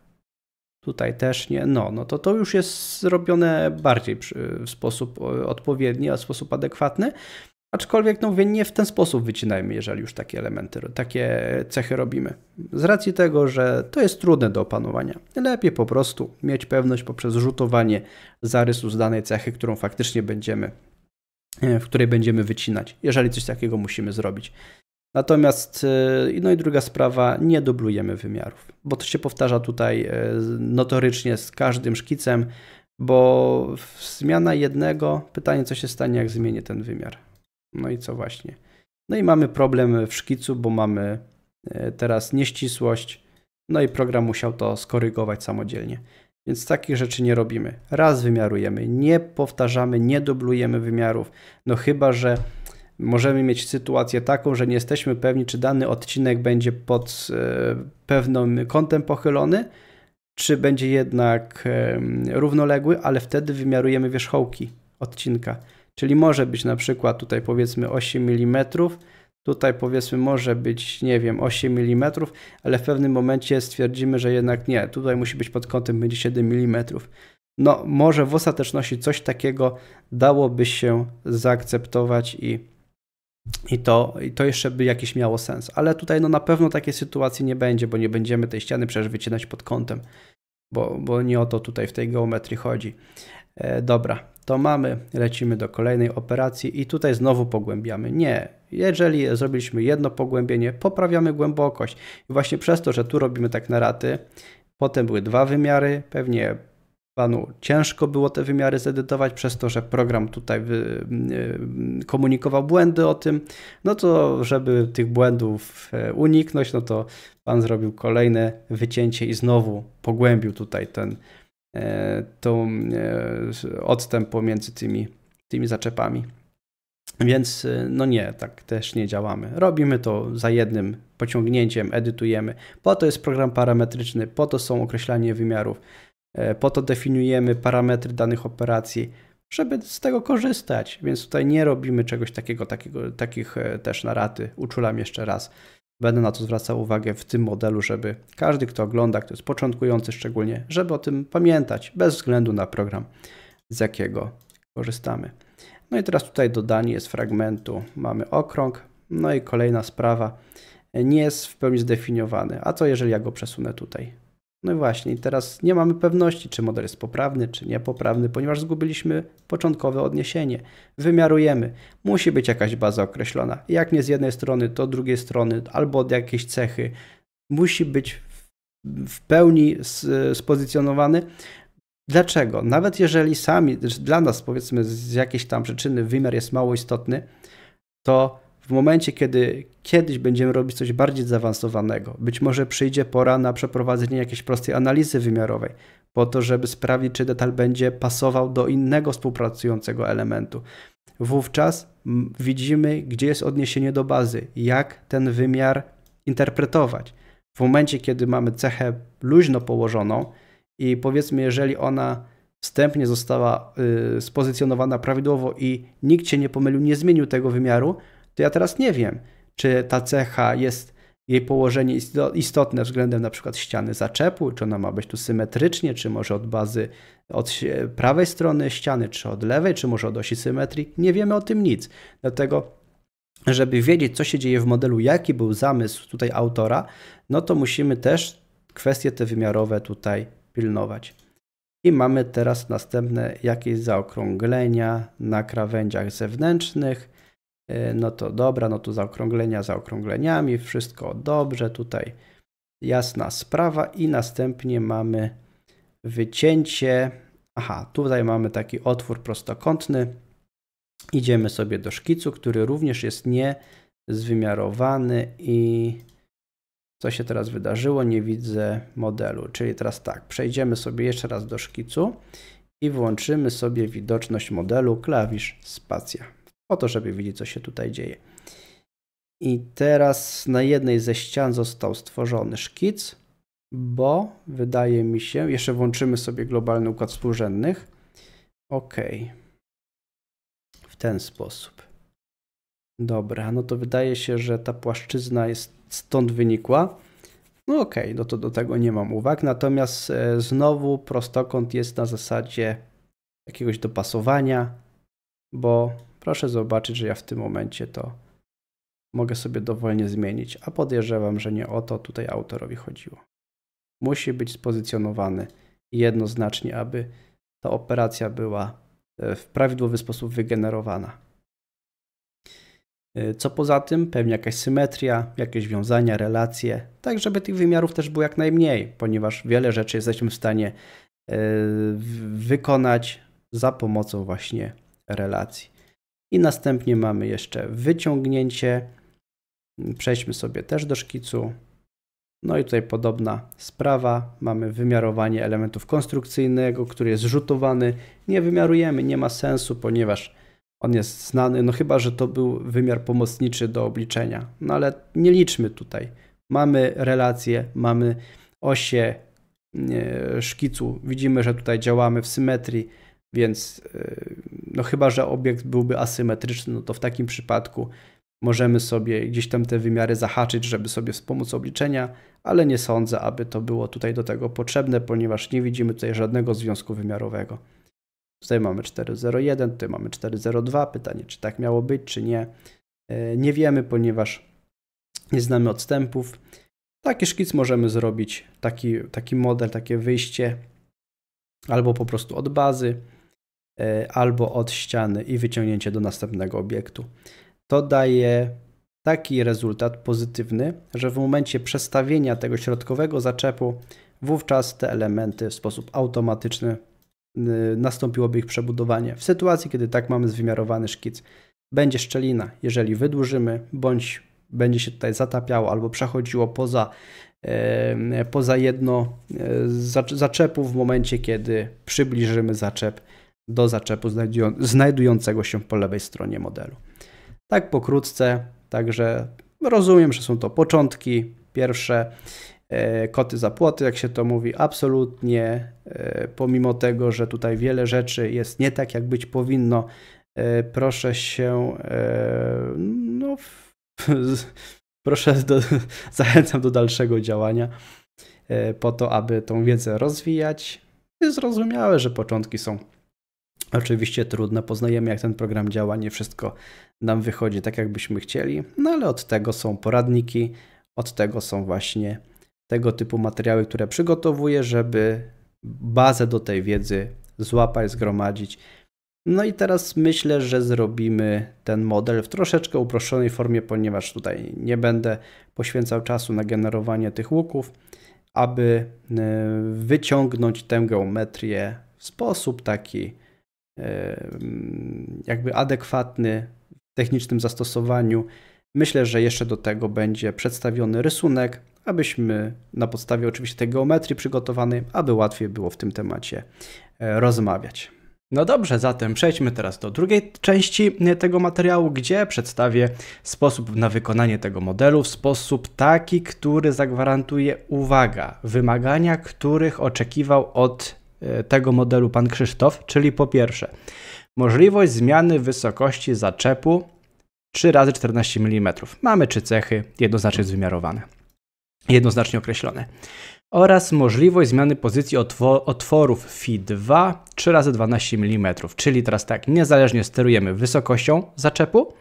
tutaj też nie, no, no to to już jest zrobione bardziej w sposób e, odpowiedni, a w sposób adekwatny. Aczkolwiek, no mówię, nie w ten sposób wycinajmy, jeżeli już takie elementy, takie cechy robimy. Z racji tego, że to jest trudne do opanowania. Lepiej po prostu mieć pewność poprzez rzutowanie zarysu z danej cechy, którą faktycznie będziemy, e, w której będziemy wycinać, jeżeli coś takiego musimy zrobić. Natomiast, e, no i druga sprawa, nie dublujemy wymiarów, bo to się powtarza tutaj e, notorycznie z każdym szkicem, bo zmiana jednego, pytanie co się stanie, jak zmienię ten wymiar. No i co właśnie. No i mamy problem w szkicu, bo mamy e, teraz nieścisłość, no i program musiał to skorygować samodzielnie. Więc takich rzeczy nie robimy. Raz wymiarujemy, nie powtarzamy, nie dublujemy wymiarów, no chyba, że możemy mieć sytuację taką, że nie jesteśmy pewni, czy dany odcinek będzie pod e, pewnym kątem pochylony, czy będzie jednak równoległy, ale wtedy wymiarujemy wierzchołki odcinka. Czyli może być na przykład tutaj powiedzmy 8 mm, tutaj powiedzmy może być, nie wiem, 8 mm, ale w pewnym momencie stwierdzimy, że jednak nie, tutaj musi być pod kątem będzie 7 mm. No, może w ostateczności coś takiego dałoby się zaakceptować i i to, I to jeszcze by jakiś miało sens. Ale tutaj no, na pewno takiej sytuacji nie będzie, bo nie będziemy tej ściany przecież wycinać pod kątem, bo, bo nie o to tutaj w tej geometrii chodzi. E, dobra, to mamy, lecimy do kolejnej operacji i tutaj znowu pogłębiamy. Nie, jeżeli zrobiliśmy jedno pogłębienie, poprawiamy głębokość. I właśnie przez to, że tu robimy tak na raty, potem były dwa wymiary, pewnie panu ciężko było te wymiary zedytować, przez to, że program tutaj y, komunikował błędy o tym, no to żeby tych błędów e, uniknąć, no to pan zrobił kolejne wycięcie i znowu pogłębił tutaj ten e, tą e, odstęp pomiędzy tymi, tymi zaczepami. Więc no nie, tak też nie działamy. Robimy to za jednym pociągnięciem, edytujemy. Po to jest program parametryczny, po to są określanie wymiarów. E, po to definiujemy parametry danych operacji, żeby z tego korzystać. Więc tutaj nie robimy czegoś takiego, takiego takich e, też na raty. Uczulam jeszcze raz. Będę na to zwracał uwagę w tym modelu, żeby każdy, kto ogląda, kto jest początkujący szczególnie, żeby o tym pamiętać, bez względu na program, z jakiego korzystamy. No i teraz tutaj dodanie jest fragmentu, mamy okrąg, no i kolejna sprawa, nie jest w pełni zdefiniowany. A co jeżeli ja go przesunę tutaj? No i właśnie, i teraz nie mamy pewności, czy model jest poprawny, czy niepoprawny, ponieważ zgubiliśmy początkowe odniesienie. Wymiarujemy. Musi być jakaś baza określona. Jak nie z jednej strony, to drugiej strony, albo od jakiejś cechy. Musi być w pełni spozycjonowany. Dlaczego? Nawet jeżeli sami, dla nas powiedzmy z jakiejś tam przyczyny wymiar jest mało istotny, to w momencie, kiedy kiedyś będziemy robić coś bardziej zaawansowanego, być może przyjdzie pora na przeprowadzenie jakiejś prostej analizy wymiarowej, po to, żeby sprawdzić, czy detal będzie pasował do innego współpracującego elementu. Wówczas widzimy, gdzie jest odniesienie do bazy, jak ten wymiar interpretować. W momencie, kiedy mamy cechę luźno położoną i powiedzmy, jeżeli ona wstępnie została y, spozycjonowana prawidłowo i nikt się nie pomylił, nie zmienił tego wymiaru, to ja teraz nie wiem, czy ta cecha jest jej położenie istotne względem na przykład ściany zaczepu, czy ona ma być tu symetrycznie, czy może od bazy od prawej strony ściany, czy od lewej, czy może od osi symetrii. Nie wiemy o tym nic. Dlatego, żeby wiedzieć, co się dzieje w modelu, jaki był zamysł tutaj autora, no to musimy też kwestie te wymiarowe tutaj pilnować. I mamy teraz następne jakieś zaokrąglenia na krawędziach zewnętrznych Y, no to dobra, no tu zaokrąglenia zaokrągleniami, wszystko dobrze, tutaj jasna sprawa i następnie mamy wycięcie, aha, tutaj mamy taki otwór prostokątny, idziemy sobie do szkicu, który również jest niezwymiarowany i co się teraz wydarzyło, nie widzę modelu, czyli teraz tak, przejdziemy sobie jeszcze raz do szkicu i włączymy sobie widoczność modelu, klawisz spacja po to, żeby widzieć co się tutaj dzieje. I teraz na jednej ze ścian został stworzony szkic, bo wydaje mi się, jeszcze włączymy sobie globalny układ współrzędnych. OK. W ten sposób. Dobra, no to wydaje się, że ta płaszczyzna jest stąd wynikła. No okej, okay, no to do tego nie mam uwag. Natomiast e, znowu prostokąt jest na zasadzie jakiegoś dopasowania, bo Proszę zobaczyć, że ja w tym momencie to mogę sobie dowolnie zmienić, a podejrzewam, że nie o to tutaj autorowi chodziło. Musi być spozycjonowany jednoznacznie, aby ta operacja była e, w prawidłowy sposób wygenerowana. E, co poza tym, pewnie jakaś symetria, jakieś wiązania, relacje, tak żeby tych wymiarów też było jak najmniej, ponieważ wiele rzeczy jesteśmy w stanie e, wykonać za pomocą właśnie relacji i następnie mamy jeszcze wyciągnięcie. Przejdźmy sobie też do szkicu. No i tutaj podobna sprawa. Mamy wymiarowanie elementów konstrukcyjnego, który jest rzutowany. Nie wymiarujemy, nie ma sensu, ponieważ on jest znany, no chyba, że to był wymiar pomocniczy do obliczenia. No ale nie liczmy tutaj. Mamy relacje, mamy osie szkicu. Widzimy, że tutaj działamy w symetrii więc y, no chyba, że obiekt byłby asymetryczny, no to w takim przypadku możemy sobie gdzieś tam te wymiary zahaczyć, żeby sobie wspomóc obliczenia, ale nie sądzę, aby to było tutaj do tego potrzebne, ponieważ nie widzimy tutaj żadnego związku wymiarowego. Tutaj mamy 401, tutaj mamy 402. Pytanie, czy tak miało być, czy nie. Y, nie wiemy, ponieważ nie znamy odstępów. Taki szkic możemy zrobić, taki, taki model, takie wyjście, albo po prostu od bazy. E, albo od ściany i wyciągnięcie do następnego obiektu. To daje taki rezultat pozytywny, że w momencie przestawienia tego środkowego zaczepu, wówczas te elementy w sposób automatyczny y, nastąpiłoby ich przebudowanie. W sytuacji, kiedy tak mamy zwymiarowany szkic, będzie szczelina. Jeżeli wydłużymy, bądź będzie się tutaj zatapiało albo przechodziło poza, poza jedno e, zaczepu w momencie, kiedy przybliżymy zaczep do zaczepu znajdującego się po lewej stronie modelu. Tak pokrótce, także rozumiem, że są to początki, pierwsze e, koty za płoty, jak się to mówi, absolutnie, e, pomimo tego, że tutaj wiele rzeczy jest nie tak, jak być powinno, e, proszę się, no, proszę, do, zachęcam do dalszego działania po to, aby tą wiedzę rozwijać. Jest zrozumiałe, że początki są Oczywiście trudne, poznajemy jak ten program działa, nie wszystko nam wychodzi tak, jakbyśmy chcieli, no ale od tego są poradniki, od tego są właśnie tego typu materiały, które przygotowuję, żeby bazę do tej wiedzy złapać, zgromadzić. No i teraz myślę, że zrobimy ten model w troszeczkę uproszczonej formie, ponieważ tutaj nie będę poświęcał czasu na generowanie tych łuków, aby e, wyciągnąć tę geometrię w sposób taki jakby adekwatny w technicznym zastosowaniu. Myślę, że jeszcze do tego będzie przedstawiony rysunek, abyśmy na podstawie oczywiście tej geometrii przygotowanej, aby łatwiej było w tym temacie e, rozmawiać. No dobrze, zatem przejdźmy teraz do drugiej części e, tego materiału, gdzie przedstawię sposób na wykonanie tego modelu w sposób taki, który zagwarantuje, uwaga, wymagania, których oczekiwał od E, tego modelu pan Krzysztof, czyli po pierwsze możliwość zmiany wysokości zaczepu 3 razy 14 mm. Mamy trzy cechy jednoznacznie zwymiarowane, jednoznacznie określone. Oraz możliwość zmiany pozycji otworów FI2 3 razy 12 mm. Czyli teraz tak, niezależnie sterujemy wysokością zaczepu,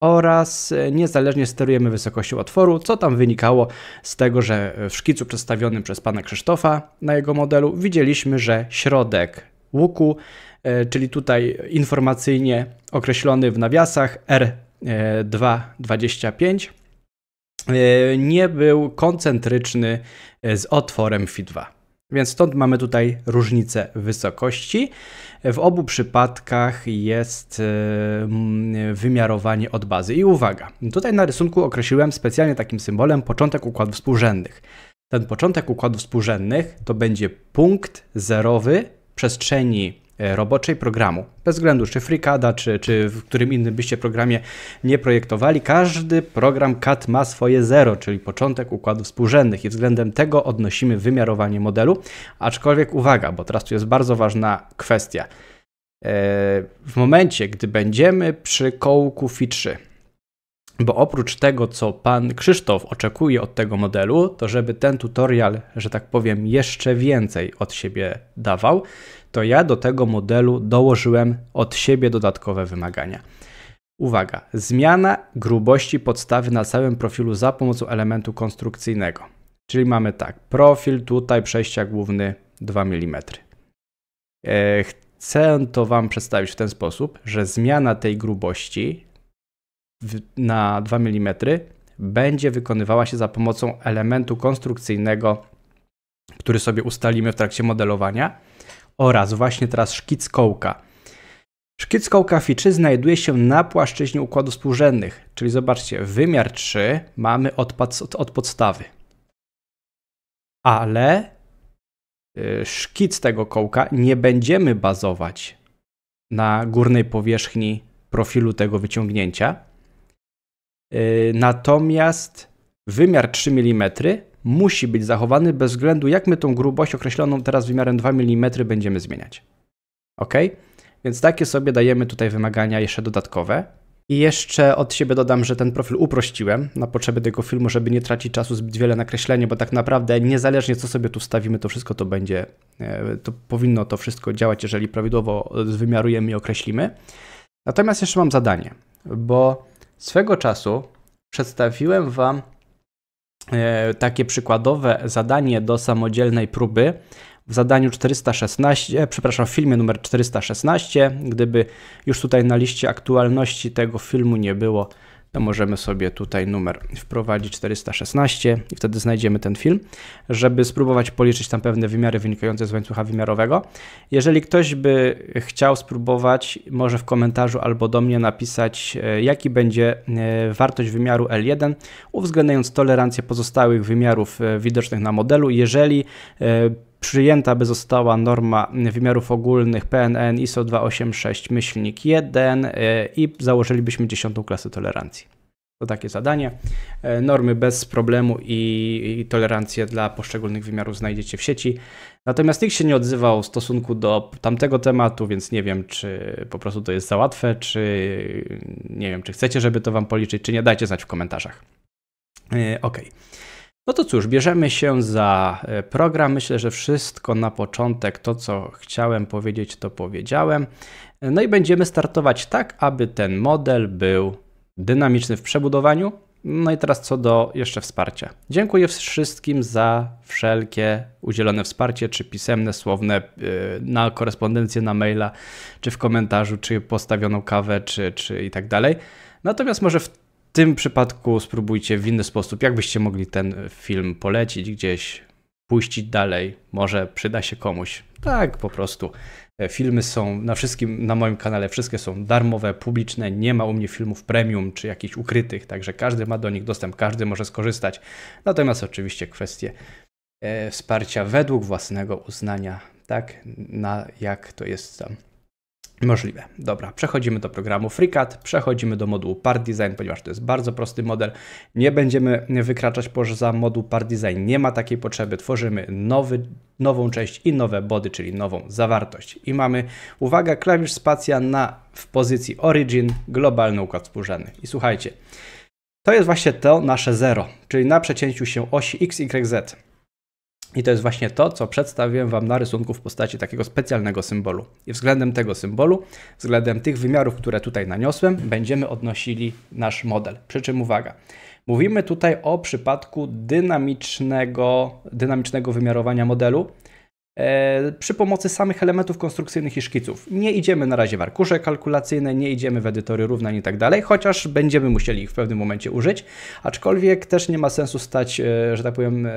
oraz e, niezależnie sterujemy wysokością otworu, co tam wynikało z tego, że w szkicu przedstawionym przez pana Krzysztofa na jego modelu widzieliśmy, że środek łuku, e, czyli tutaj informacyjnie określony w nawiasach R225, e, nie był koncentryczny z otworem Fi2. Więc stąd mamy tutaj różnicę wysokości. W obu przypadkach jest e, wymiarowanie od bazy. I uwaga, tutaj na rysunku określiłem specjalnie takim symbolem początek układów współrzędnych. Ten początek układów współrzędnych to będzie punkt zerowy przestrzeni E, roboczej programu. Bez względu czy FreeCADA, czy, czy w którym innym byście programie nie projektowali, każdy program CAD ma swoje zero, czyli początek układów współrzędnych i względem tego odnosimy wymiarowanie modelu. Aczkolwiek uwaga, bo teraz tu jest bardzo ważna kwestia. E, w momencie, gdy będziemy przy kołku FI3, bo oprócz tego, co pan Krzysztof oczekuje od tego modelu, to żeby ten tutorial, że tak powiem, jeszcze więcej od siebie dawał, to ja do tego modelu dołożyłem od siebie dodatkowe wymagania. Uwaga, zmiana grubości podstawy na całym profilu za pomocą elementu konstrukcyjnego. Czyli mamy tak, profil tutaj przejścia główny 2 mm. E, chcę to Wam przedstawić w ten sposób, że zmiana tej grubości na 2 mm będzie wykonywała się za pomocą elementu konstrukcyjnego, który sobie ustalimy w trakcie modelowania oraz właśnie teraz szkic kołka. Szkic kołka ficzy znajduje się na płaszczyźnie układu współrzędnych, czyli zobaczcie, wymiar 3 mamy od, od, od podstawy. Ale y, szkic tego kołka nie będziemy bazować na górnej powierzchni profilu tego wyciągnięcia, Y, natomiast wymiar 3 mm musi być zachowany bez względu jak my tą grubość określoną teraz wymiarem 2 mm będziemy zmieniać. Ok? Więc takie sobie dajemy tutaj wymagania jeszcze dodatkowe. I jeszcze od siebie dodam, że ten profil uprościłem na potrzeby tego filmu, żeby nie tracić czasu zbyt wiele na kreślenie, bo tak naprawdę niezależnie co sobie tu stawimy, to wszystko to będzie, e, to powinno to wszystko działać, jeżeli prawidłowo wymiarujemy i określimy. Natomiast jeszcze mam zadanie, bo Swego czasu przedstawiłem Wam e, takie przykładowe zadanie do samodzielnej próby w zadaniu 416, e, przepraszam, w filmie numer 416. Gdyby już tutaj na liście aktualności tego filmu nie było to możemy sobie tutaj numer wprowadzić 416 i wtedy znajdziemy ten film, żeby spróbować policzyć tam pewne wymiary wynikające z łańcucha wymiarowego. Jeżeli ktoś by chciał spróbować, może w komentarzu albo do mnie napisać, e, jaki będzie e, wartość wymiaru L1, uwzględniając tolerancję pozostałych wymiarów e, widocznych na modelu, jeżeli przyjęta by została norma wymiarów ogólnych PNN ISO 286 myślnik 1 e, i założylibyśmy 10 klasę tolerancji. To takie zadanie. E, normy bez problemu i, i dla poszczególnych wymiarów znajdziecie w sieci. Natomiast nikt się nie odzywał w stosunku do tamtego tematu, więc nie wiem, czy po prostu to jest za łatwe, czy nie wiem, czy chcecie, żeby to wam policzyć, czy nie. Dajcie znać w komentarzach. E, okej. Okay. No to cóż, bierzemy się za e, program. Myślę, że wszystko na początek, to co chciałem powiedzieć, to powiedziałem. E, no i będziemy startować tak, aby ten model był dynamiczny w przebudowaniu. No i teraz co do jeszcze wsparcia. Dziękuję wszystkim za wszelkie udzielone wsparcie, czy pisemne, słowne, e, na korespondencję, na maila, czy w komentarzu, czy postawioną kawę, czy, czy i tak dalej. Natomiast może w tym przypadku spróbujcie w inny sposób, jakbyście mogli ten film polecić gdzieś, puścić dalej, może przyda się komuś. Tak, po prostu. E, filmy są na wszystkim, na moim kanale wszystkie są darmowe, publiczne, nie ma u mnie filmów premium czy jakichś ukrytych, także każdy ma do nich dostęp, każdy może skorzystać. Natomiast oczywiście kwestie e, wsparcia według własnego uznania, tak, na jak to jest tam Możliwe. Dobra, przechodzimy do programu FreeCAD, przechodzimy do modułu Part Design, ponieważ to jest bardzo prosty model. Nie będziemy wykraczać poza moduł Part Design, nie ma takiej potrzeby. Tworzymy nowy, nową część i nowe body, czyli nową zawartość. I mamy, uwaga, klawisz spacja na, w pozycji Origin, globalny układ współrzędny. I słuchajcie, to jest właśnie to nasze zero, czyli na przecięciu się osi x, y, z. I to jest właśnie to, co przedstawiłem Wam na rysunku w postaci takiego specjalnego symbolu. I względem tego symbolu, względem tych wymiarów, które tutaj naniosłem, będziemy odnosili nasz model. Przy czym uwaga, mówimy tutaj o przypadku dynamicznego, dynamicznego wymiarowania modelu, E, przy pomocy samych elementów konstrukcyjnych i szkiców. Nie idziemy na razie w arkusze kalkulacyjne, nie idziemy w edytory równań i tak dalej, chociaż będziemy musieli ich w pewnym momencie użyć, aczkolwiek też nie ma sensu stać, e, że tak powiem, e,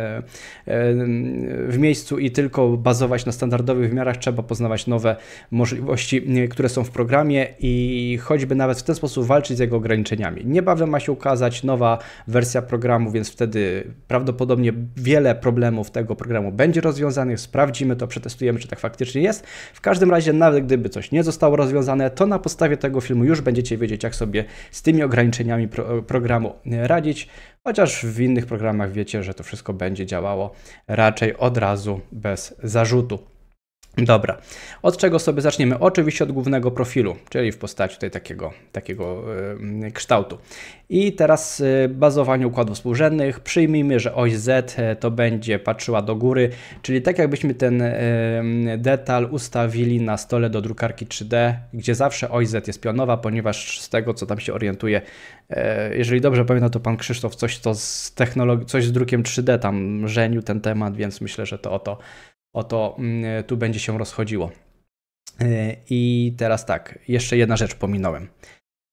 w miejscu i tylko bazować na standardowych wymiarach, trzeba poznawać nowe możliwości, które są w programie i choćby nawet w ten sposób walczyć z jego ograniczeniami. Niebawem ma się ukazać nowa wersja programu, więc wtedy prawdopodobnie wiele problemów tego programu będzie rozwiązanych, sprawdzimy wrócimy, to przetestujemy, czy tak faktycznie jest. W każdym razie, nawet gdyby coś nie zostało rozwiązane, to na podstawie tego filmu już będziecie wiedzieć, jak sobie z tymi ograniczeniami pro programu radzić. Chociaż w innych programach wiecie, że to wszystko będzie działało raczej od razu bez zarzutu. Dobra, od czego sobie zaczniemy? Oczywiście od głównego profilu, czyli w postaci tutaj takiego, takiego yy, kształtu. I teraz yy, bazowanie układów współrzędnych. Przyjmijmy, że oś Z e, to będzie patrzyła do góry, czyli tak jakbyśmy ten yy, detal ustawili na stole do drukarki 3D, gdzie zawsze oś Z jest pionowa, ponieważ z tego co tam się orientuje, e, jeżeli dobrze pamiętam, to pan Krzysztof coś, to z technologią, coś z drukiem 3D tam żenił ten temat, więc myślę, że to o to oto mm, tu będzie się rozchodziło. Y, I teraz tak, jeszcze jedna rzecz pominąłem.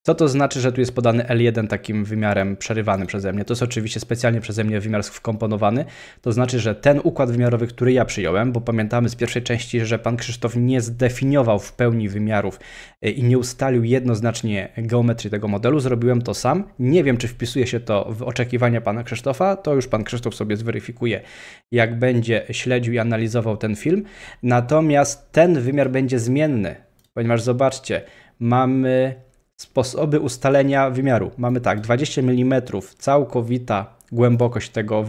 Co to znaczy, że tu jest podany L1 takim wymiarem przerywanym przeze mnie? To jest oczywiście specjalnie przeze mnie wymiar wkomponowany. To znaczy, że ten układ wymiarowy, który ja przyjąłem, bo pamiętamy z pierwszej części, że pan Krzysztof nie zdefiniował w pełni wymiarów y, i nie ustalił jednoznacznie geometrii tego modelu, zrobiłem to sam. Nie wiem, czy wpisuje się to w oczekiwania pana Krzysztofa, to już pan Krzysztof sobie zweryfikuje, jak będzie śledził i analizował ten film. Natomiast ten wymiar będzie zmienny, ponieważ zobaczcie, mamy Sposoby ustalenia wymiaru. Mamy tak, 20 mm całkowita głębokość tego,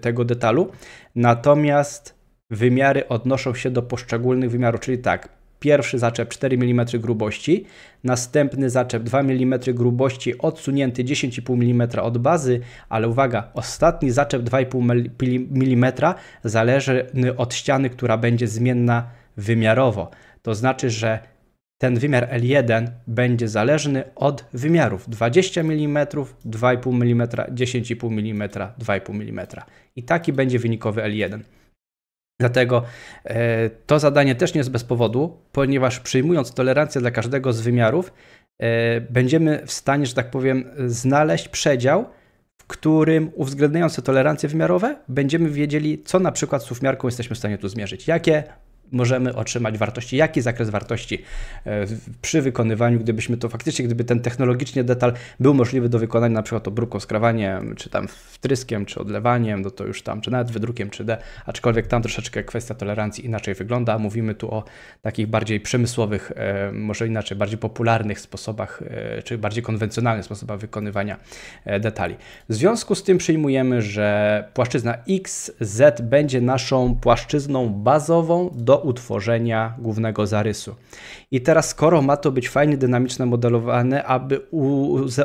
tego detalu, natomiast wymiary odnoszą się do poszczególnych wymiarów, czyli tak, pierwszy zaczep 4 mm grubości, następny zaczep 2 mm grubości, odsunięty 10,5 mm od bazy, ale uwaga, ostatni zaczep 2,5 mm zależy od ściany, która będzie zmienna wymiarowo. To znaczy, że ten wymiar L1 będzie zależny od wymiarów 20 mm, 2,5 mm, 10,5 mm, 2,5 mm. I taki będzie wynikowy L1. Dlatego e, to zadanie też nie jest bez powodu, ponieważ przyjmując tolerancję dla każdego z wymiarów, e, będziemy w stanie, że tak powiem, znaleźć przedział, w którym uwzględniając te tolerancje wymiarowe, będziemy wiedzieli, co na przykład z miarką jesteśmy w stanie tu zmierzyć, jakie możemy otrzymać wartości, jaki zakres wartości e, przy wykonywaniu, gdybyśmy to faktycznie, gdyby ten technologicznie detal był możliwy do wykonania, na przykład obróbką skrawaniem, czy tam wtryskiem, czy odlewaniem, no to już tam, czy nawet wydrukiem 3D, aczkolwiek tam troszeczkę kwestia tolerancji inaczej wygląda. Mówimy tu o takich bardziej przemysłowych, e, może inaczej, bardziej popularnych sposobach, e, czy bardziej konwencjonalnych sposobach wykonywania detali. W związku z tym przyjmujemy, że płaszczyzna XZ będzie naszą płaszczyzną bazową do utworzenia głównego zarysu. I teraz, skoro ma to być fajnie dynamiczne modelowane, aby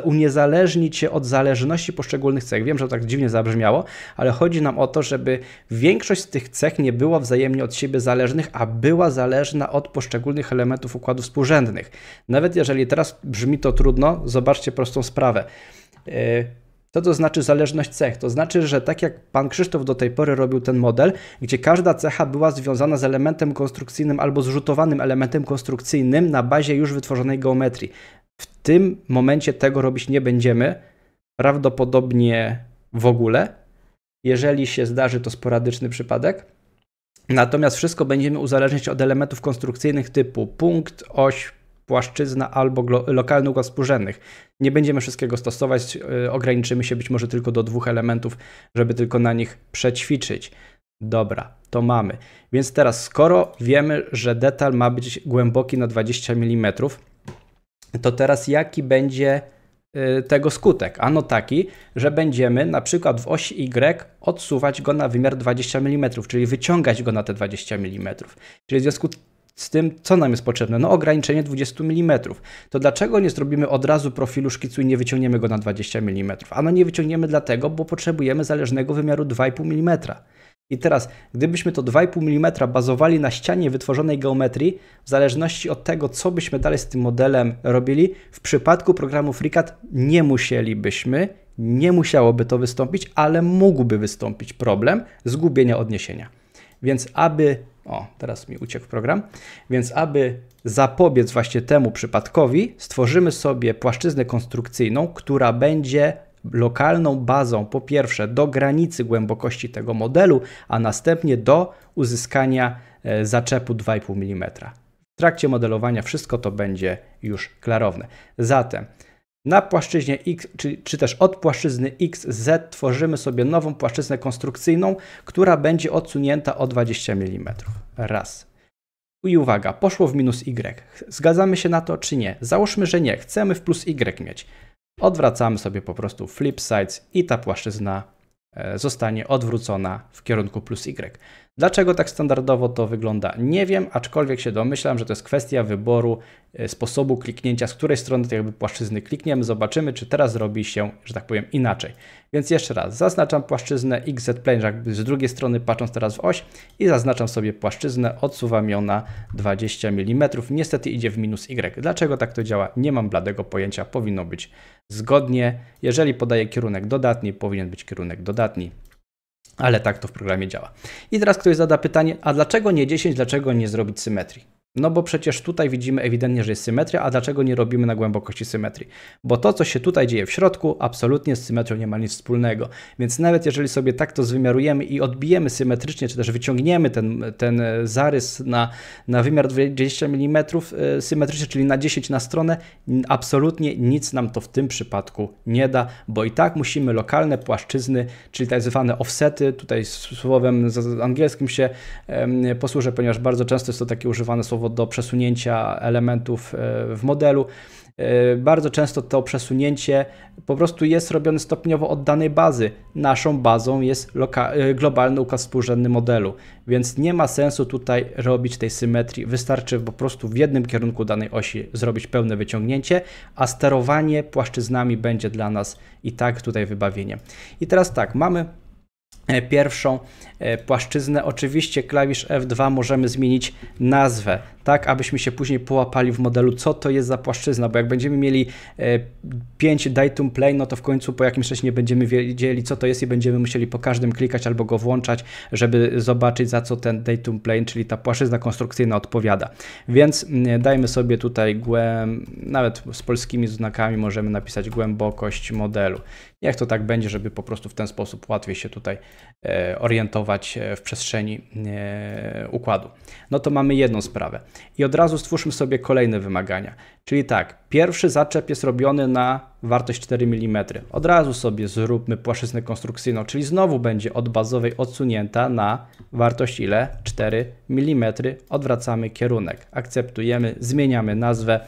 uniezależnić się od zależności poszczególnych cech, wiem, że tak dziwnie zabrzmiało, ale chodzi nam o to, żeby większość z tych cech nie była wzajemnie od siebie zależnych, a była zależna od poszczególnych elementów układu współrzędnych. Nawet jeżeli teraz brzmi to trudno, zobaczcie prostą sprawę. Y, co to znaczy zależność cech? To znaczy, że tak jak pan Krzysztof do tej pory robił ten model, gdzie każda cecha była związana z elementem konstrukcyjnym albo zrzutowanym elementem konstrukcyjnym na bazie już wytworzonej geometrii. W tym momencie tego robić nie będziemy, prawdopodobnie w ogóle. Jeżeli się zdarzy, to sporadyczny przypadek. Natomiast wszystko będziemy uzależniać od elementów konstrukcyjnych typu punkt, oś, płaszczyzna albo lokalny układ współrzędnych. Nie będziemy wszystkiego stosować, e, ograniczymy się być może tylko do dwóch elementów, żeby tylko na nich przećwiczyć. Dobra, to mamy. Więc teraz, skoro wiemy, że detal ma być głęboki na 20 mm, to teraz jaki będzie e, tego skutek? Ano taki, że będziemy na przykład w osi Y odsuwać go na wymiar 20 mm, czyli wyciągać go na te 20 mm. Czyli w związku z tym, co nam jest potrzebne. No ograniczenie 20 mm. To dlaczego nie zrobimy od razu profilu szkicu i nie wyciągniemy go na 20 mm? Ano nie wyciągniemy dlatego, bo potrzebujemy zależnego wymiaru 2,5 mm. I teraz, gdybyśmy to 2,5 mm bazowali na ścianie wytworzonej geometrii, w zależności od tego, co byśmy dalej z tym modelem robili, w przypadku programu FreeCAD nie musielibyśmy, nie musiałoby to wystąpić, ale mógłby wystąpić problem zgubienia odniesienia. Więc aby o, teraz mi uciekł program. Więc aby zapobiec właśnie temu przypadkowi, stworzymy sobie płaszczyznę konstrukcyjną, która będzie lokalną bazą, po pierwsze, do granicy głębokości tego modelu, a następnie do uzyskania e, zaczepu 2,5 mm. W trakcie modelowania wszystko to będzie już klarowne. Zatem na płaszczyźnie X, czy, czy też od płaszczyzny XZ tworzymy sobie nową płaszczyznę konstrukcyjną, która będzie odsunięta o 20 mm. Raz. I uwaga, poszło w minus Y. Zgadzamy się na to czy nie? Załóżmy, że nie. Chcemy w plus Y mieć. Odwracamy sobie po prostu flip sides i ta płaszczyzna e, zostanie odwrócona w kierunku plus Y. Dlaczego tak standardowo to wygląda? Nie wiem, aczkolwiek się domyślam, że to jest kwestia wyboru e, sposobu kliknięcia, z której strony tej tak jakby płaszczyzny klikniemy, zobaczymy, czy teraz zrobi się, że tak powiem, inaczej. Więc jeszcze raz, zaznaczam płaszczyznę XZ Plane, jakby z drugiej strony patrząc teraz w oś i zaznaczam sobie płaszczyznę, odsuwam ją na 20 mm. Niestety idzie w minus Y. Dlaczego tak to działa? Nie mam bladego pojęcia, powinno być zgodnie. Jeżeli podaję kierunek dodatni, powinien być kierunek dodatni. Ale tak to w programie działa. I teraz ktoś zada pytanie, a dlaczego nie 10, dlaczego nie zrobić symetrii? No bo przecież tutaj widzimy ewidentnie, że jest symetria, a dlaczego nie robimy na głębokości symetrii? Bo to, co się tutaj dzieje w środku, absolutnie z symetrią nie ma nic wspólnego. Więc nawet jeżeli sobie tak to zwymiarujemy i odbijemy symetrycznie, czy też wyciągniemy ten, ten e, zarys na, na wymiar 20 mm e, symetrycznie, czyli na 10 na stronę, absolutnie nic nam to w tym przypadku nie da, bo i tak musimy lokalne płaszczyzny, czyli tak zwane offsety, tutaj słowem angielskim się posłużę, ponieważ bardzo często jest to takie używane słowo do przesunięcia elementów e, w modelu. E, bardzo często to przesunięcie po prostu jest robione stopniowo od danej bazy. Naszą bazą jest e, globalny układ współrzędny modelu, więc nie ma sensu tutaj robić tej symetrii. Wystarczy po prostu w jednym kierunku danej osi zrobić pełne wyciągnięcie, a sterowanie płaszczyznami będzie dla nas i tak tutaj wybawieniem. I teraz tak, mamy E, pierwszą e, płaszczyznę. Oczywiście klawisz F2 możemy zmienić nazwę, tak abyśmy się później połapali w modelu, co to jest za płaszczyzna, bo jak będziemy mieli 5 e, datum play, no to w końcu po jakimś czasie nie będziemy wiedzieli, co to jest i będziemy musieli po każdym klikać albo go włączać, żeby zobaczyć, za co ten datum play, czyli ta płaszczyzna konstrukcyjna odpowiada. Więc dajmy sobie tutaj, głę... nawet z polskimi znakami możemy napisać głębokość modelu. Niech to tak będzie, żeby po prostu w ten sposób łatwiej się tutaj e, orientować e, w przestrzeni e, układu. No to mamy jedną sprawę. I od razu stwórzmy sobie kolejne wymagania. Czyli tak, pierwszy zaczep jest robiony na wartość 4 mm. Od razu sobie zróbmy płaszczyznę konstrukcyjną, czyli znowu będzie od bazowej odsunięta na wartość ile? 4 mm. Odwracamy kierunek, akceptujemy, zmieniamy nazwę.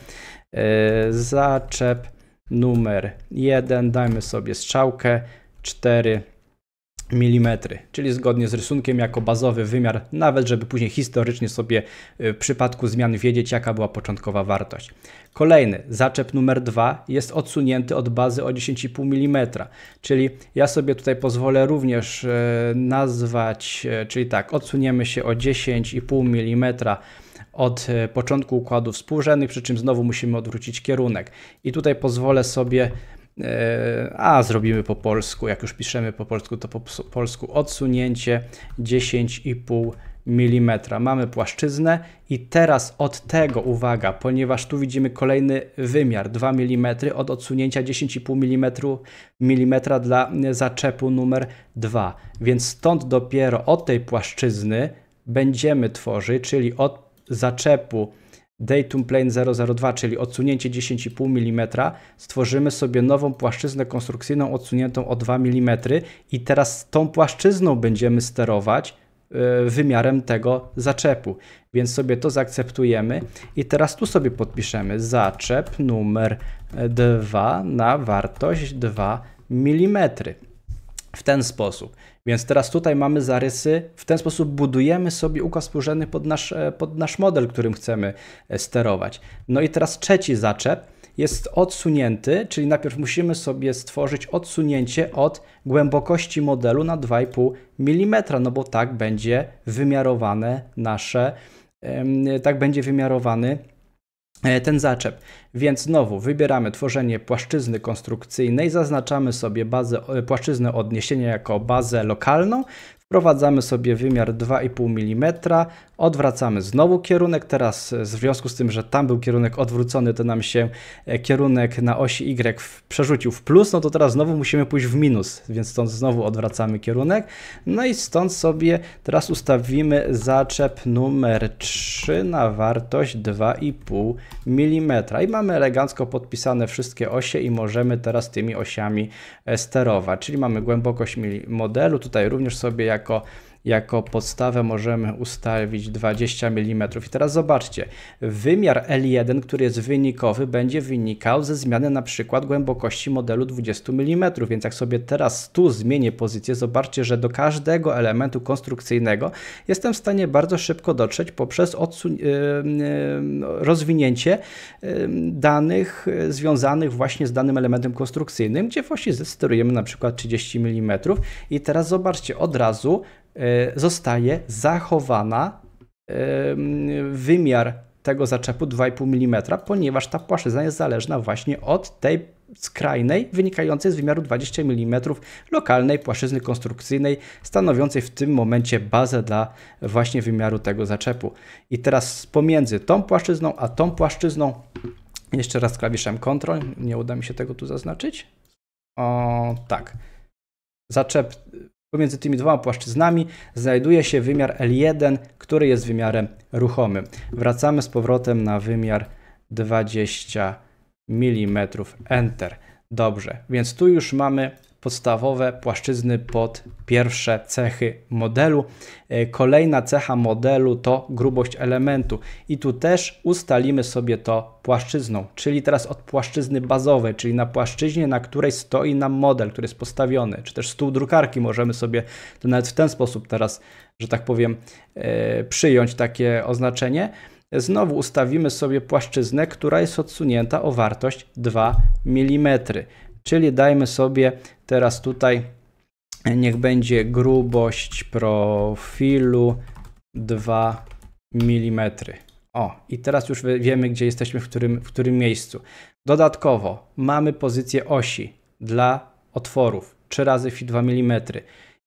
zaczep numer 1, dajmy sobie strzałkę 4 mm, czyli zgodnie z rysunkiem jako bazowy wymiar, nawet żeby później historycznie sobie y, w przypadku zmian wiedzieć, jaka była początkowa wartość. Kolejny, zaczep numer 2 jest odsunięty od bazy o 10,5 mm, czyli ja sobie tutaj pozwolę również y, nazwać, y, czyli tak, odsuniemy się o 10,5 mm od e, początku układów współrzędnych, przy czym znowu musimy odwrócić kierunek. I tutaj pozwolę sobie, e, a zrobimy po polsku, jak już piszemy po polsku, to po polsku odsunięcie 10,5 mm. Mamy płaszczyznę i teraz od tego, uwaga, ponieważ tu widzimy kolejny wymiar, 2 mm od odsunięcia 10,5 mm, mm dla e, zaczepu numer 2. Więc stąd dopiero od tej płaszczyzny będziemy tworzyć, czyli od zaczepu Datum Plane 002, czyli odsunięcie 10,5 mm, stworzymy sobie nową płaszczyznę konstrukcyjną odsuniętą o 2 mm i teraz tą płaszczyzną będziemy sterować e, wymiarem tego zaczepu. Więc sobie to zaakceptujemy i teraz tu sobie podpiszemy zaczep numer 2 e, na wartość 2 mm. W ten sposób. Więc teraz tutaj mamy zarysy, w ten sposób budujemy sobie układ współrzędny pod nasz, e, pod nasz model, którym chcemy e, sterować. No i teraz trzeci zaczep jest odsunięty, czyli najpierw musimy sobie stworzyć odsunięcie od głębokości modelu na 2,5 mm, no bo tak będzie wymiarowane nasze, tak będzie wymiarowany E, ten zaczep. Więc znowu wybieramy tworzenie płaszczyzny konstrukcyjnej, zaznaczamy sobie bazę, e, płaszczyznę odniesienia jako bazę lokalną, wprowadzamy sobie wymiar 2,5 mm, Odwracamy znowu kierunek, teraz w związku z tym, że tam był kierunek odwrócony, to nam się e, kierunek na osi Y przerzucił w plus, no to teraz znowu musimy pójść w minus, więc stąd znowu odwracamy kierunek. No i stąd sobie teraz ustawimy zaczep numer 3 na wartość 2,5 mm. I mamy elegancko podpisane wszystkie osie i możemy teraz tymi osiami e, sterować, czyli mamy głębokość modelu, tutaj również sobie jako jako podstawę możemy ustawić 20 mm. I teraz zobaczcie, wymiar L1, który jest wynikowy, będzie wynikał ze zmiany na przykład głębokości modelu 20 mm, więc jak sobie teraz tu zmienię pozycję, zobaczcie, że do każdego elementu konstrukcyjnego jestem w stanie bardzo szybko dotrzeć poprzez yy, yy, no, rozwinięcie yy, danych związanych właśnie z danym elementem konstrukcyjnym, gdzie właśnie sterujemy na przykład 30 mm i teraz zobaczcie, od razu E, zostaje zachowana wymiar tego zaczepu 2,5 mm, ponieważ ta płaszczyzna jest zależna właśnie od tej skrajnej, wynikającej z wymiaru 20 mm lokalnej płaszczyzny konstrukcyjnej, stanowiącej w tym momencie bazę dla właśnie wymiaru tego zaczepu. I teraz pomiędzy tą płaszczyzną a tą płaszczyzną, jeszcze raz klawiszem Ctrl, nie uda mi się tego tu zaznaczyć. O, tak. Zaczep Pomiędzy tymi dwoma płaszczyznami znajduje się wymiar L1, który jest wymiarem ruchomym. Wracamy z powrotem na wymiar 20 mm. Enter. Dobrze, więc tu już mamy podstawowe płaszczyzny pod pierwsze cechy modelu. E, kolejna cecha modelu to grubość elementu i tu też ustalimy sobie to płaszczyzną, czyli teraz od płaszczyzny bazowej, czyli na płaszczyźnie, na której stoi nam model, który jest postawiony, czy też stół drukarki możemy sobie to nawet w ten sposób teraz, że tak powiem, e, przyjąć takie oznaczenie znowu ustawimy sobie płaszczyznę, która jest odsunięta o wartość 2 mm czyli dajmy sobie teraz tutaj, niech będzie grubość profilu 2 mm. O, i teraz już wiemy, gdzie jesteśmy, w którym, w którym miejscu. Dodatkowo mamy pozycję osi dla otworów 3 razy fi 2 mm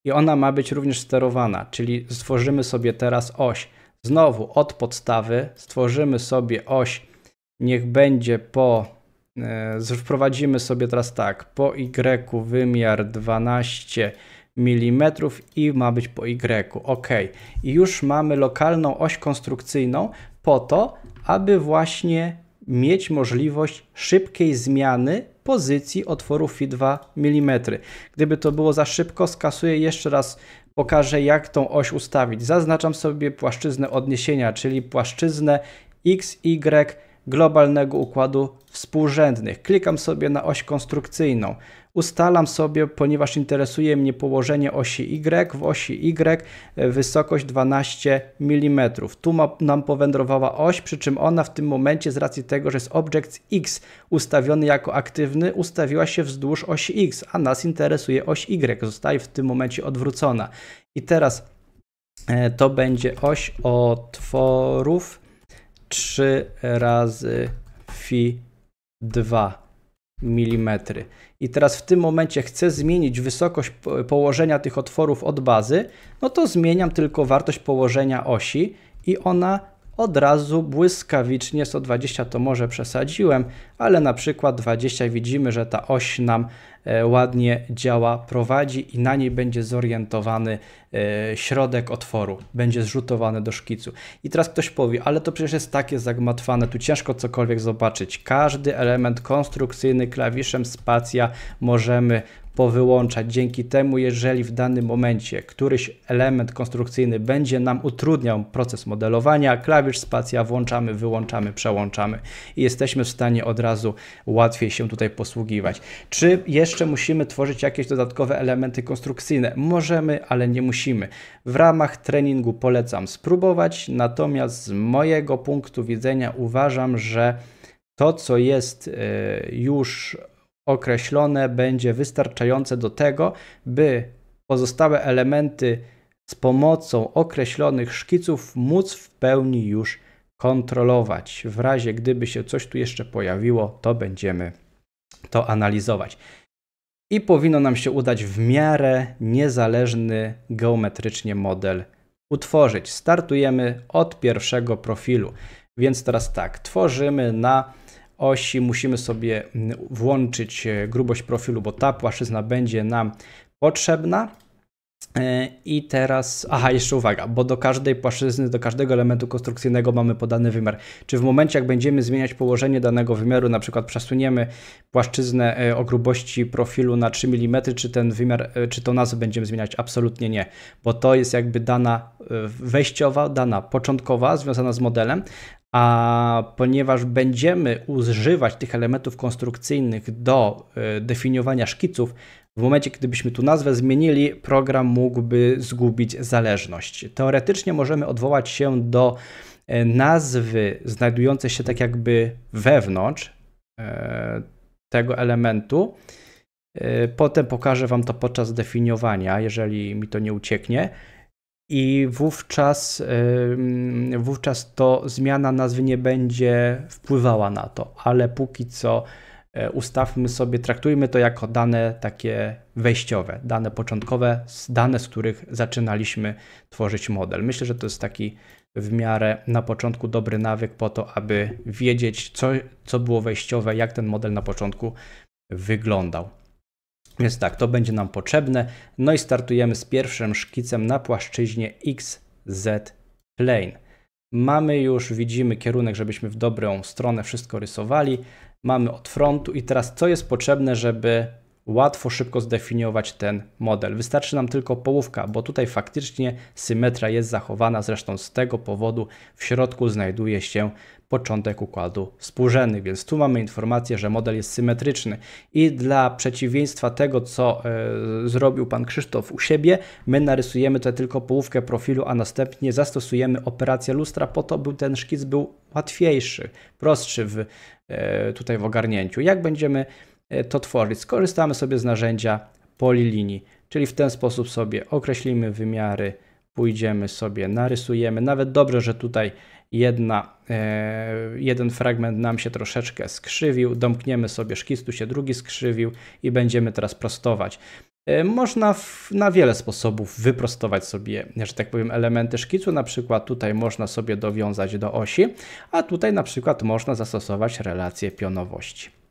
i ona ma być również sterowana, czyli stworzymy sobie teraz oś. Znowu od podstawy stworzymy sobie oś, niech będzie po E, wprowadzimy sobie teraz tak, po Y wymiar 12 mm i ma być po Y. Ok, i już mamy lokalną oś konstrukcyjną po to, aby właśnie mieć możliwość szybkiej zmiany pozycji otworu FI 2 mm. Gdyby to było za szybko, skasuję jeszcze raz, pokażę jak tą oś ustawić. Zaznaczam sobie płaszczyznę odniesienia, czyli płaszczyznę X, Y, globalnego układu współrzędnych. Klikam sobie na oś konstrukcyjną. Ustalam sobie, ponieważ interesuje mnie położenie osi Y, w osi Y e, wysokość 12 mm. Tu ma, nam powędrowała oś, przy czym ona w tym momencie z racji tego, że jest obiekt X ustawiony jako aktywny, ustawiła się wzdłuż osi X, a nas interesuje oś Y, zostaje w tym momencie odwrócona. I teraz e, to będzie oś otworów 3 razy fi 2 mm. I teraz w tym momencie chcę zmienić wysokość położenia tych otworów od bazy, no to zmieniam tylko wartość położenia osi i ona od razu błyskawicznie 120 to może przesadziłem, ale na przykład 20 widzimy, że ta oś nam e, ładnie działa, prowadzi i na niej będzie zorientowany e, środek otworu, będzie zrzutowany do szkicu. I teraz ktoś powie, ale to przecież jest takie zagmatwane, tu ciężko cokolwiek zobaczyć. Każdy element konstrukcyjny klawiszem spacja możemy powyłączać. Dzięki temu, jeżeli w danym momencie któryś element konstrukcyjny będzie nam utrudniał proces modelowania, klawisz spacja włączamy, wyłączamy, przełączamy i jesteśmy w stanie od razu razu łatwiej się tutaj posługiwać. Czy jeszcze musimy tworzyć jakieś dodatkowe elementy konstrukcyjne? Możemy, ale nie musimy. W ramach treningu polecam spróbować, natomiast z mojego punktu widzenia uważam, że to, co jest e, już określone, będzie wystarczające do tego, by pozostałe elementy z pomocą określonych szkiców móc w pełni już kontrolować. W razie gdyby się coś tu jeszcze pojawiło, to będziemy to analizować. I powinno nam się udać w miarę niezależny geometrycznie model utworzyć. Startujemy od pierwszego profilu. Więc teraz tak, tworzymy na osi, musimy sobie włączyć e, grubość profilu, bo ta płaszczyzna będzie nam potrzebna. E, I teraz, aha, jeszcze uwaga, bo do każdej płaszczyzny, do każdego elementu konstrukcyjnego mamy podany wymiar. Czy w momencie, jak będziemy zmieniać położenie danego wymiaru, na przykład przesuniemy płaszczyznę e, o grubości profilu na 3 mm, czy ten wymiar, e, czy to nazwę będziemy zmieniać? Absolutnie nie, bo to jest jakby dana wejściowa, dana początkowa związana z modelem, a ponieważ będziemy używać tych elementów konstrukcyjnych do definiowania szkiców, w momencie, gdybyśmy tu nazwę zmienili, program mógłby zgubić zależność. Teoretycznie możemy odwołać się do e, nazwy znajdującej się tak jakby wewnątrz e, tego elementu. E, potem pokażę Wam to podczas definiowania, jeżeli mi to nie ucieknie. I wówczas, mm, wówczas to zmiana nazwy nie będzie wpływała na to, ale póki co E, ustawmy sobie, traktujmy to jako dane takie wejściowe, dane początkowe, dane, z których zaczynaliśmy tworzyć model. Myślę, że to jest taki w miarę na początku dobry nawyk po to, aby wiedzieć, co, co było wejściowe, jak ten model na początku wyglądał. Więc tak, to będzie nam potrzebne. No i startujemy z pierwszym szkicem na płaszczyźnie XZ plane. Mamy już, widzimy kierunek, żebyśmy w dobrą stronę wszystko rysowali mamy od frontu i teraz co jest potrzebne, żeby łatwo, szybko zdefiniować ten model. Wystarczy nam tylko połówka, bo tutaj faktycznie symetria jest zachowana, zresztą z tego powodu w środku znajduje się początek układu współrzędnych. Więc tu mamy informację, że model jest symetryczny i dla przeciwieństwa tego, co y, zrobił pan Krzysztof u siebie, my narysujemy tutaj tylko połówkę profilu, a następnie zastosujemy operację lustra po to, by ten szkic był łatwiejszy, prostszy w, y, tutaj w ogarnięciu. Jak będziemy e, to tworzyć? Skorzystamy sobie z narzędzia polilinii, czyli w ten sposób sobie określimy wymiary, pójdziemy sobie, narysujemy. Nawet dobrze, że tutaj jedna, e, jeden fragment nam się troszeczkę skrzywił, domkniemy sobie szkic, tu się drugi skrzywił i będziemy teraz prostować. E, można w, na wiele sposobów wyprostować sobie, że tak powiem, elementy szkicu. Na przykład tutaj można sobie dowiązać do osi, a tutaj na przykład można zastosować relację pionowości.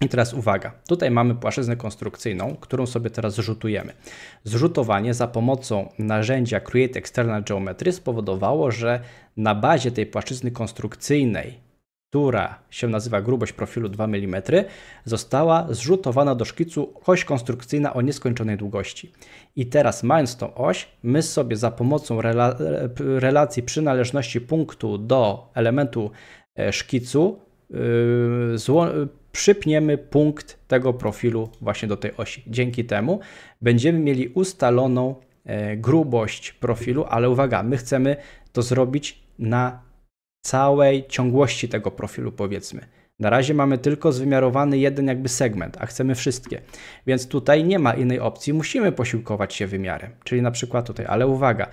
I teraz uwaga, tutaj mamy płaszczyznę konstrukcyjną, którą sobie teraz zrzutujemy. Zrzutowanie za pomocą narzędzia Create External Geometry spowodowało, że na bazie tej płaszczyzny konstrukcyjnej, która się nazywa grubość profilu 2 mm, została zrzutowana do szkicu oś konstrukcyjna o nieskończonej długości. I teraz mając tą oś, my sobie za pomocą rela relacji przynależności punktu do elementu e, szkicu y, przypniemy punkt tego profilu właśnie do tej osi. Dzięki temu będziemy mieli ustaloną e, grubość profilu, ale uwaga, my chcemy to zrobić na całej ciągłości tego profilu, powiedzmy. Na razie mamy tylko zwymiarowany jeden jakby segment, a chcemy wszystkie. Więc tutaj nie ma innej opcji, musimy posiłkować się wymiarem. Czyli na przykład tutaj, ale uwaga,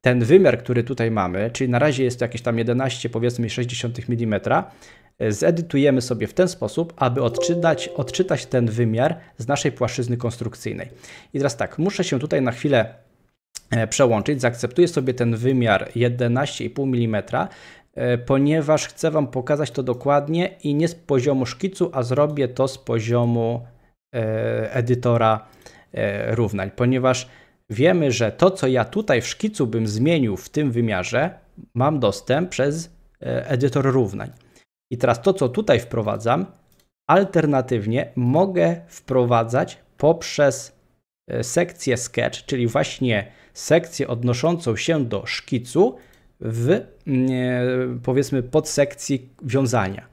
ten wymiar, który tutaj mamy, czyli na razie jest to jakieś tam 11, powiedzmy 60 mm, E, zedytujemy sobie w ten sposób, aby odczytać, odczytać ten wymiar z naszej płaszczyzny konstrukcyjnej. I teraz tak, muszę się tutaj na chwilę e, przełączyć, zaakceptuję sobie ten wymiar 11,5 mm, e, ponieważ chcę Wam pokazać to dokładnie i nie z poziomu szkicu, a zrobię to z poziomu edytora równań, ponieważ wiemy, że to, co ja tutaj w szkicu bym zmienił w tym wymiarze, mam dostęp przez edytor równań. I teraz to, co tutaj wprowadzam, alternatywnie mogę wprowadzać poprzez e, sekcję sketch, czyli właśnie sekcję odnoszącą się do szkicu w mm, e, powiedzmy podsekcji wiązania.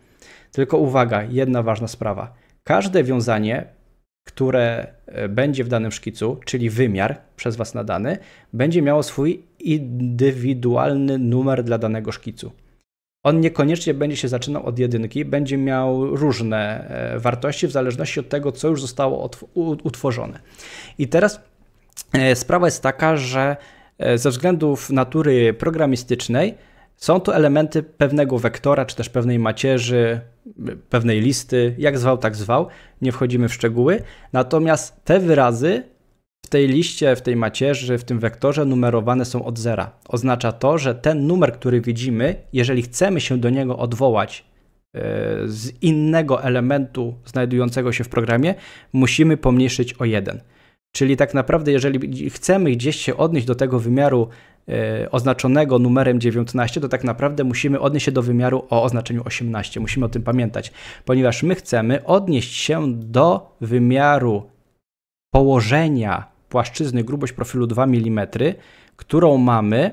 Tylko uwaga, jedna ważna sprawa. Każde wiązanie, które e, będzie w danym szkicu, czyli wymiar przez Was nadany, będzie miało swój indywidualny numer dla danego szkicu on niekoniecznie będzie się zaczynał od jedynki, będzie miał różne e, wartości w zależności od tego, co już zostało utworzone. I teraz e, sprawa jest taka, że e, ze względów natury programistycznej są to elementy pewnego wektora, czy też pewnej macierzy, pewnej listy, jak zwał, tak zwał, nie wchodzimy w szczegóły. Natomiast te wyrazy tej liście, w tej macierzy, w tym wektorze numerowane są od zera. Oznacza to, że ten numer, który widzimy, jeżeli chcemy się do niego odwołać e, z innego elementu znajdującego się w programie, musimy pomniejszyć o 1. Czyli tak naprawdę, jeżeli chcemy gdzieś się odnieść do tego wymiaru e, oznaczonego numerem 19, to tak naprawdę musimy odnieść się do wymiaru o oznaczeniu 18. Musimy o tym pamiętać, ponieważ my chcemy odnieść się do wymiaru położenia płaszczyzny grubość profilu 2 mm, którą mamy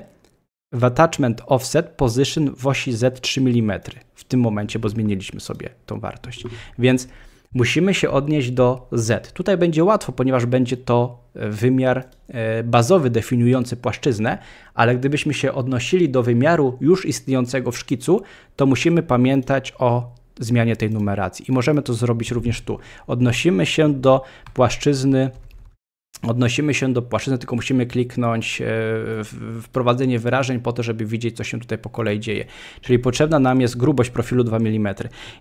w attachment offset position w osi Z 3 mm w tym momencie, bo zmieniliśmy sobie tą wartość. Więc musimy się odnieść do Z. Tutaj będzie łatwo, ponieważ będzie to e, wymiar e, bazowy definiujący płaszczyznę, ale gdybyśmy się odnosili do wymiaru już istniejącego w szkicu, to musimy pamiętać o zmianie tej numeracji i możemy to zrobić również tu. Odnosimy się do płaszczyzny odnosimy się do płaszczyzny, tylko musimy kliknąć e, wprowadzenie wyrażeń po to, żeby widzieć, co się tutaj po kolei dzieje. Czyli potrzebna nam jest grubość profilu 2 mm.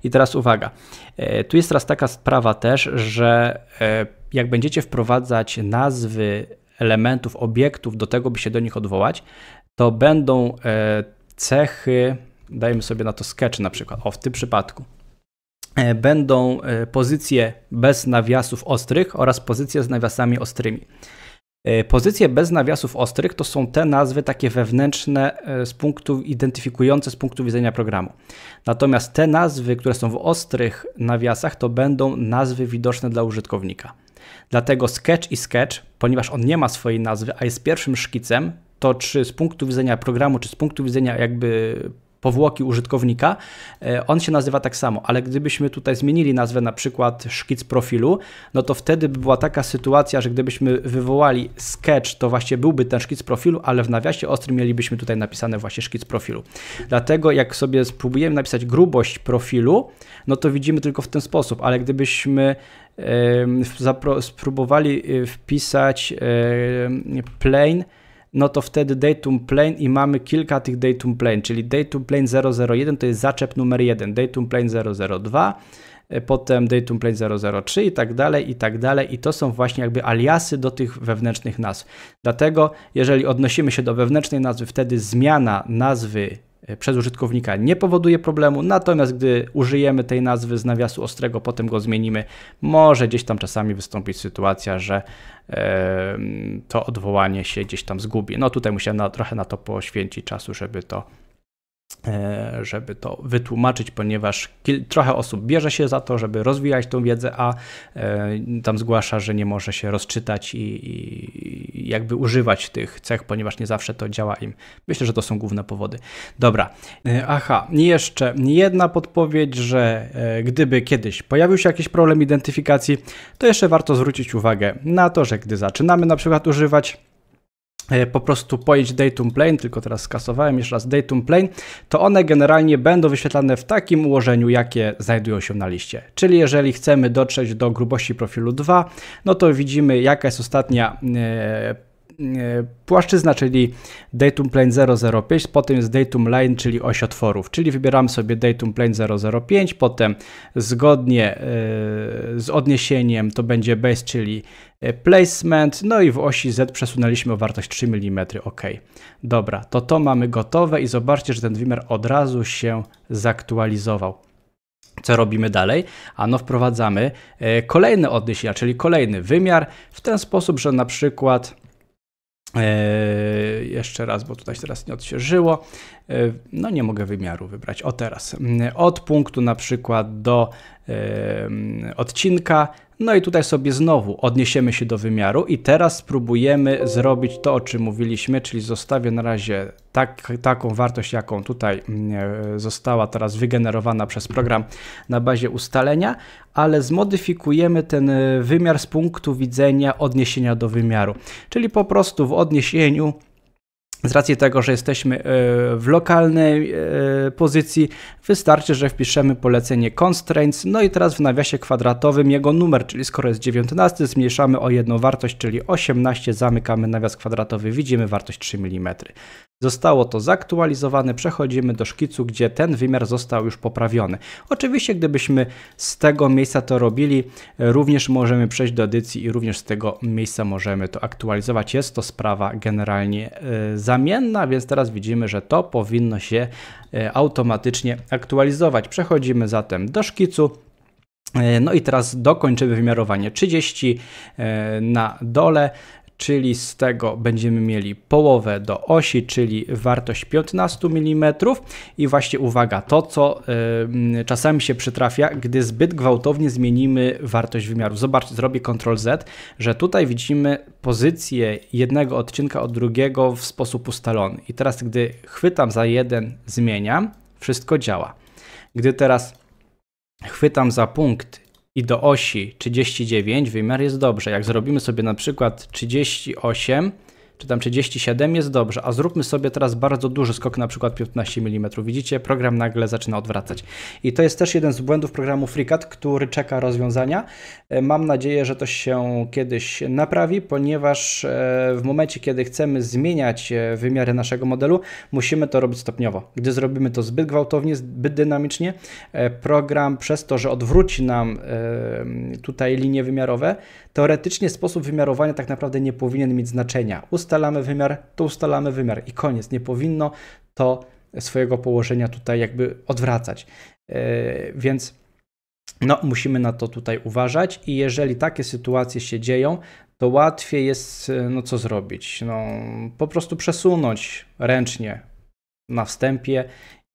I teraz uwaga, e, tu jest teraz taka sprawa też, że e, jak będziecie wprowadzać nazwy elementów, obiektów do tego, by się do nich odwołać, to będą cechy, dajmy sobie na to sketch na przykład, o w tym przypadku. E, będą e, pozycje bez nawiasów ostrych oraz pozycje z nawiasami ostrymi. E, pozycje bez nawiasów ostrych to są te nazwy takie wewnętrzne z punktu identyfikujące z punktu widzenia programu. Natomiast te nazwy, które są w ostrych nawiasach, to będą nazwy widoczne dla użytkownika. Dlatego sketch i sketch, ponieważ on nie ma swojej nazwy, a jest pierwszym szkicem, to czy z punktu widzenia programu, czy z punktu widzenia jakby powłoki użytkownika. E, on się nazywa tak samo, ale gdybyśmy tutaj zmienili nazwę na przykład szkic profilu, no to wtedy by była taka sytuacja, że gdybyśmy wywołali sketch, to właśnie byłby ten szkic profilu, ale w nawiasie ostrym mielibyśmy tutaj napisane właśnie szkic profilu. Dlatego jak sobie spróbujemy napisać grubość profilu, no to widzimy tylko w ten sposób, ale gdybyśmy spróbowali e, wpisać plane plain no to wtedy datum plane i mamy kilka tych datum plane, czyli datum plane 001 to jest zaczep numer 1, datum plane 002, potem datum plane 003 i tak dalej, i tak dalej. I to są właśnie jakby aliasy do tych wewnętrznych nazw. Dlatego, jeżeli odnosimy się do wewnętrznej nazwy, wtedy zmiana nazwy E, przez użytkownika nie powoduje problemu, natomiast gdy użyjemy tej nazwy z nawiasu ostrego, potem go zmienimy, może gdzieś tam czasami wystąpić sytuacja, że to odwołanie się gdzieś tam zgubi. No tutaj musiałem na, trochę na to poświęcić czasu, żeby to E, żeby to wytłumaczyć, ponieważ trochę osób bierze się za to, żeby rozwijać tą wiedzę, a e, tam zgłasza, że nie może się rozczytać i, i, jakby używać tych cech, ponieważ nie zawsze to działa im. Myślę, że to są główne powody. Dobra, e, aha, jeszcze jedna podpowiedź, że gdyby kiedyś pojawił się jakiś problem identyfikacji, to jeszcze warto zwrócić uwagę na to, że gdy zaczynamy na przykład używać E, po prostu pojedź datum plane, tylko teraz skasowałem jeszcze raz datum plane, to one generalnie będą wyświetlane w takim ułożeniu, jakie znajdują się na liście. Czyli jeżeli chcemy dotrzeć do grubości profilu 2, no to widzimy jaka jest ostatnia yy, płaszczyzna, czyli datum plane 005, potem jest datum line, czyli oś otworów, czyli wybieramy sobie datum plane 005, potem zgodnie z odniesieniem to będzie base, czyli E, placement, no i w osi Z przesunęliśmy o wartość 3 mm, ok. Dobra, to to mamy gotowe i zobaczcie, że ten wymiar od razu się zaktualizował. Co robimy dalej? Ano wprowadzamy e, kolejny odniesienia, czyli kolejny wymiar w ten sposób, że na przykład e, jeszcze raz, bo tutaj teraz nie odświeżyło. no nie mogę wymiaru wybrać. O teraz. Mm, od punktu na przykład do odcinka. No i tutaj sobie znowu odniesiemy się do wymiaru i teraz spróbujemy zrobić to, o czym mówiliśmy, czyli zostawię na razie tak, taką wartość, jaką tutaj została teraz wygenerowana przez program na bazie ustalenia, ale zmodyfikujemy ten e, wymiar z punktu widzenia odniesienia do wymiaru. Czyli po prostu w odniesieniu z racji tego, że jesteśmy e, w lokalnej e, pozycji, wystarczy, że wpiszemy polecenie constraints, no i teraz w nawiasie kwadratowym jego numer, czyli skoro jest 19, zmniejszamy o jedną wartość, czyli 18, zamykamy nawias kwadratowy, widzimy wartość 3 mm. Zostało to zaktualizowane, przechodzimy do szkicu, gdzie ten wymiar został już poprawiony. Oczywiście gdybyśmy z tego miejsca to robili, również możemy przejść do edycji i również z tego miejsca możemy to aktualizować. Jest to sprawa generalnie e, zamienna, więc teraz widzimy, że to powinno się e, automatycznie aktualizować. Przechodzimy zatem do szkicu. E, no i teraz dokończymy wymiarowanie 30 na dole czyli z tego będziemy mieli połowę do osi, czyli wartość 15 mm i właśnie uwaga, to co y, czasami się przytrafia, gdy zbyt gwałtownie zmienimy wartość wymiaru. Zobaczcie, zrobię Ctrl Z, że tutaj widzimy pozycję jednego odcinka od drugiego w sposób ustalony i teraz gdy chwytam za jeden, zmieniam, wszystko działa. Gdy teraz chwytam za punkt i do osi 39 wymiar jest dobrze. Jak zrobimy sobie na przykład 38 czy tam 37 jest dobrze, a zróbmy sobie teraz bardzo duży skok, na przykład 15 mm. Widzicie, program nagle zaczyna odwracać. I to jest też jeden z błędów programu FreeCAD, który czeka rozwiązania. E, mam nadzieję, że to się kiedyś naprawi, ponieważ e, w momencie, kiedy chcemy zmieniać e, wymiary naszego modelu, musimy to robić stopniowo. Gdy zrobimy to zbyt gwałtownie, zbyt dynamicznie, program przez to, że odwróci nam tutaj linie wymiarowe, teoretycznie sposób wymiarowania tak naprawdę nie powinien mieć znaczenia. Ust ustalamy wymiar, to ustalamy wymiar i koniec. Nie powinno to swojego położenia tutaj jakby odwracać. E, więc no, musimy na to tutaj uważać i jeżeli takie sytuacje się dzieją, to łatwiej jest, e, no co zrobić? No, po prostu przesunąć ręcznie na wstępie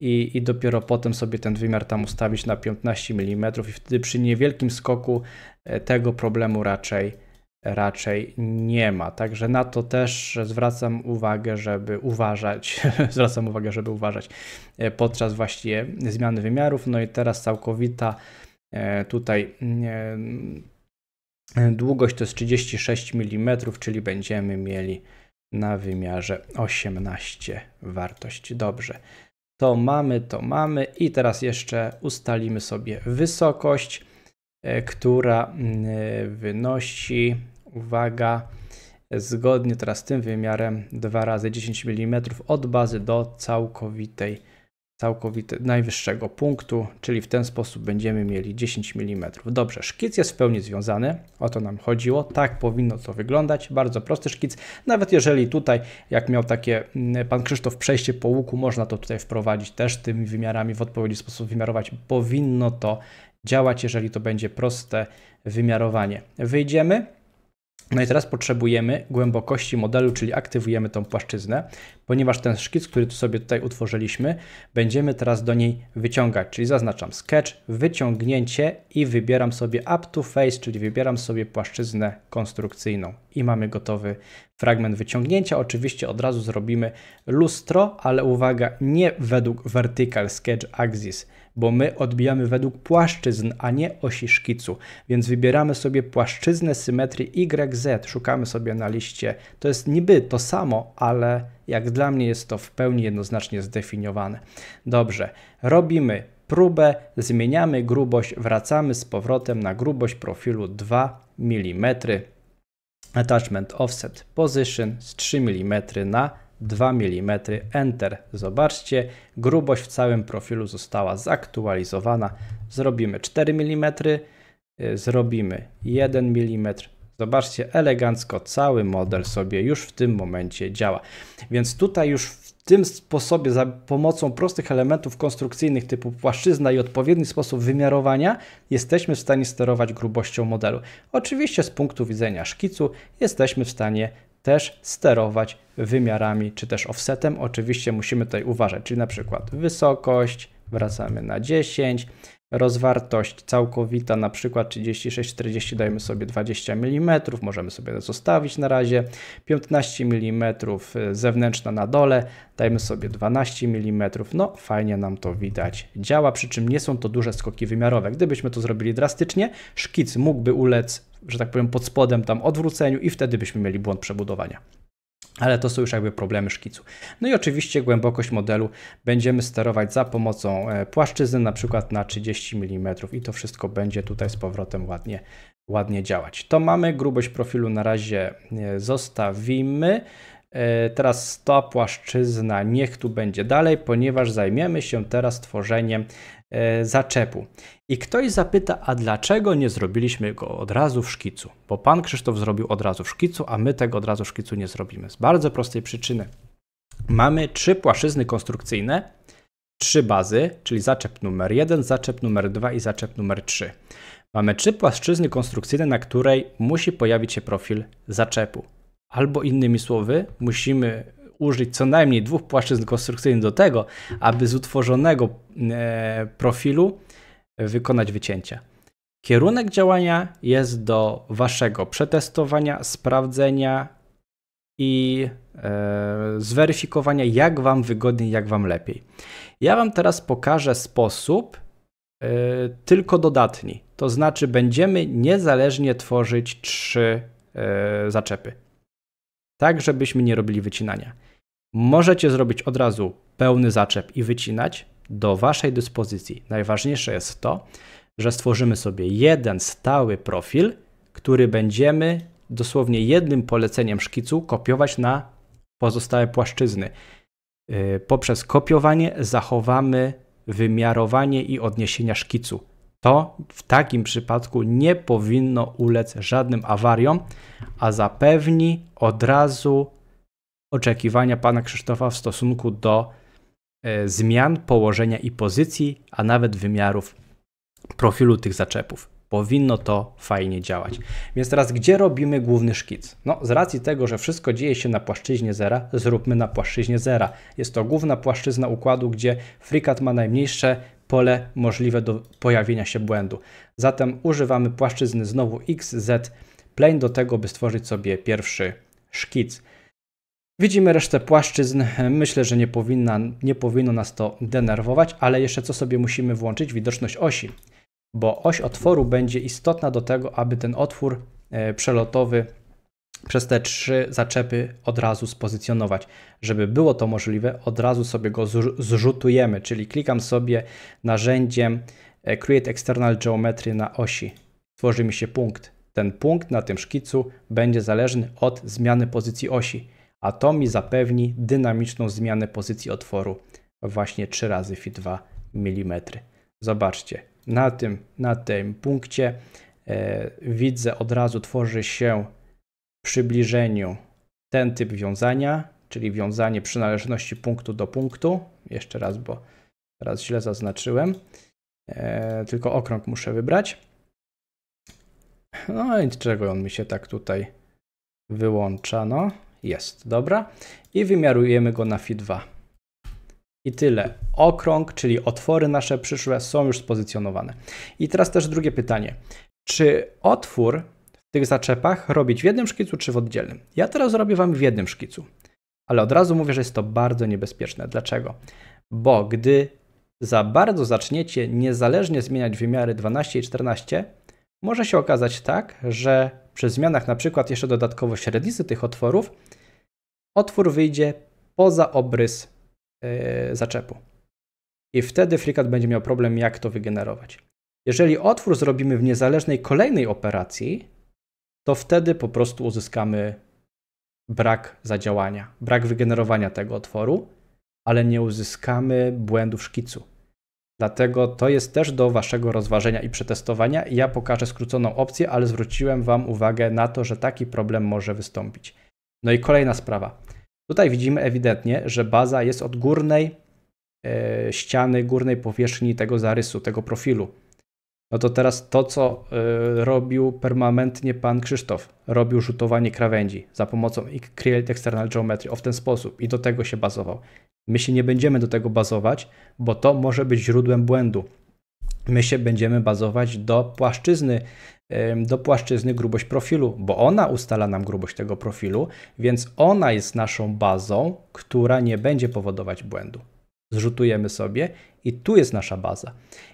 i, i dopiero potem sobie ten wymiar tam ustawić na 15 mm i wtedy przy niewielkim skoku e, tego problemu raczej raczej nie ma. Także na to też zwracam uwagę, żeby uważać, zwracam uwagę, żeby uważać e, podczas właśnie zmiany wymiarów. No i teraz całkowita e, tutaj e, długość to jest 36 mm, czyli będziemy mieli na wymiarze 18 wartość. Dobrze. To mamy, to mamy i teraz jeszcze ustalimy sobie wysokość, która wynosi uwaga, zgodnie teraz z tym wymiarem 2 razy 10 mm od bazy do całkowitej, całkowitej najwyższego punktu, czyli w ten sposób będziemy mieli 10 mm. Dobrze, szkic jest w pełni związany, o to nam chodziło, tak powinno to wyglądać, bardzo prosty szkic, nawet jeżeli tutaj, jak miał takie mm, pan Krzysztof przejście po łuku, można to tutaj wprowadzić też tymi wymiarami, w odpowiedni sposób wymiarować, powinno to działać, jeżeli to będzie proste wymiarowanie. Wyjdziemy, no i teraz potrzebujemy głębokości modelu, czyli aktywujemy tą płaszczyznę, ponieważ ten szkic, który tu sobie tutaj utworzyliśmy, będziemy teraz do niej wyciągać, czyli zaznaczam sketch, wyciągnięcie i wybieram sobie up to face, czyli wybieram sobie płaszczyznę konstrukcyjną i mamy gotowy fragment wyciągnięcia. Oczywiście od razu zrobimy lustro, ale uwaga, nie według vertical sketch axis, bo my odbijamy według płaszczyzn, a nie osi szkicu. Więc wybieramy sobie płaszczyznę symetrii YZ, szukamy sobie na liście. To jest niby to samo, ale jak dla mnie jest to w pełni jednoznacznie zdefiniowane. Dobrze, robimy próbę, zmieniamy grubość, wracamy z powrotem na grubość profilu 2 mm. Attachment Offset Position z 3 mm na 2 mm. Enter. Zobaczcie, grubość w całym profilu została zaktualizowana. Zrobimy 4 mm, y, zrobimy 1 mm. Zobaczcie, elegancko cały model sobie już w tym momencie działa. Więc tutaj już w tym sposobie, za pomocą prostych elementów konstrukcyjnych typu płaszczyzna i odpowiedni sposób wymiarowania, jesteśmy w stanie sterować grubością modelu. Oczywiście z punktu widzenia szkicu jesteśmy w stanie też sterować wymiarami czy też offsetem. Oczywiście musimy tutaj uważać, czyli na przykład wysokość, wracamy na 10, Rozwartość całkowita na przykład 36-40 dajemy sobie 20 mm, możemy sobie zostawić na razie. 15 mm y, zewnętrzna na dole, dajmy sobie 12 mm. No fajnie nam to widać działa, przy czym nie są to duże skoki wymiarowe. Gdybyśmy to zrobili drastycznie, szkic mógłby ulec, że tak powiem, pod spodem tam odwróceniu i wtedy byśmy mieli błąd przebudowania. Ale to są już jakby problemy szkicu. No i oczywiście głębokość modelu będziemy sterować za pomocą e, płaszczyzny, na przykład na 30 mm i to wszystko będzie tutaj z powrotem ładnie, ładnie działać. To mamy, grubość profilu na razie e, zostawimy. E, teraz ta płaszczyzna niech tu będzie dalej, ponieważ zajmiemy się teraz tworzeniem E, zaczepu. I ktoś zapyta, a dlaczego nie zrobiliśmy go od razu w szkicu? Bo pan Krzysztof zrobił od razu w szkicu, a my tego od razu w szkicu nie zrobimy. Z bardzo prostej przyczyny. Mamy trzy płaszczyzny konstrukcyjne, trzy bazy, czyli zaczep numer 1, zaczep numer 2 i zaczep numer 3. Mamy trzy płaszczyzny konstrukcyjne, na której musi pojawić się profil zaczepu. Albo innymi słowy, musimy użyć co najmniej dwóch płaszczyzn konstrukcyjnych do tego, aby z utworzonego e, profilu wykonać wycięcie. Kierunek działania jest do waszego przetestowania, sprawdzenia i e, zweryfikowania, jak wam wygodniej, jak wam lepiej. Ja wam teraz pokażę sposób e, tylko dodatni. To znaczy, będziemy niezależnie tworzyć trzy zaczepy. Tak, żebyśmy nie robili wycinania. Możecie zrobić od razu pełny zaczep i wycinać. Do Waszej dyspozycji najważniejsze jest to, że stworzymy sobie jeden stały profil, który będziemy dosłownie jednym poleceniem szkicu kopiować na pozostałe płaszczyzny. Y, poprzez kopiowanie zachowamy wymiarowanie i odniesienia szkicu. To w takim przypadku nie powinno ulec żadnym awariom, a zapewni od razu oczekiwania pana Krzysztofa w stosunku do e, zmian położenia i pozycji, a nawet wymiarów profilu tych zaczepów. Powinno to fajnie działać. Więc teraz, gdzie robimy główny szkic? No, z racji tego, że wszystko dzieje się na płaszczyźnie zera, zróbmy na płaszczyźnie zera. Jest to główna płaszczyzna układu, gdzie FreeCAD ma najmniejsze pole możliwe do pojawienia się błędu. Zatem używamy płaszczyzny znowu XZ plane do tego, by stworzyć sobie pierwszy szkic. Widzimy resztę płaszczyzn. Myślę, że nie, powinna, nie powinno nas to denerwować, ale jeszcze co sobie musimy włączyć? Widoczność osi, bo oś otworu będzie istotna do tego, aby ten otwór e, przelotowy przez te trzy zaczepy od razu spozycjonować. Żeby było to możliwe, od razu sobie go zrzutujemy, czyli klikam sobie narzędziem e, Create External Geometry na osi. Tworzy mi się punkt. Ten punkt na tym szkicu będzie zależny od zmiany pozycji osi a to mi zapewni dynamiczną zmianę pozycji otworu właśnie 3 razy fi 2 mm. Zobaczcie, na tym, na tym punkcie e, widzę od razu tworzy się w przybliżeniu ten typ wiązania, czyli wiązanie przynależności punktu do punktu. Jeszcze raz, bo teraz źle zaznaczyłem. E, tylko okrąg muszę wybrać. No i czego on mi się tak tutaj wyłącza, no. Jest, dobra? I wymiarujemy go na fi 2. I tyle. Okrąg, czyli otwory nasze przyszłe są już spozycjonowane. I teraz też drugie pytanie. Czy otwór w tych zaczepach robić w jednym szkicu czy w oddzielnym? Ja teraz robię Wam w jednym szkicu. Ale od razu mówię, że jest to bardzo niebezpieczne. Dlaczego? Bo gdy za bardzo zaczniecie niezależnie zmieniać wymiary 12 i 14, może się okazać tak, że przy zmianach na przykład jeszcze dodatkowo średnicy tych otworów otwór wyjdzie poza obrys e, zaczepu. I wtedy FreeCAD będzie miał problem, jak to wygenerować. Jeżeli otwór zrobimy w niezależnej kolejnej operacji, to wtedy po prostu uzyskamy brak zadziałania, brak wygenerowania tego otworu, ale nie uzyskamy błędu szkicu. Dlatego to jest też do Waszego rozważenia i przetestowania. Ja pokażę skróconą opcję, ale zwróciłem Wam uwagę na to, że taki problem może wystąpić. No i kolejna sprawa. Tutaj widzimy ewidentnie, że baza jest od górnej e, ściany, górnej powierzchni tego zarysu, tego profilu. No to teraz to, co e, robił permanentnie pan Krzysztof, robił rzutowanie krawędzi za pomocą Create External Geometry o w ten sposób i do tego się bazował. My się nie będziemy do tego bazować, bo to może być źródłem błędu my się będziemy bazować do płaszczyzny, do płaszczyzny grubość profilu, bo ona ustala nam grubość tego profilu, więc ona jest naszą bazą, która nie będzie powodować błędu. Zrzutujemy sobie i tu jest nasza baza.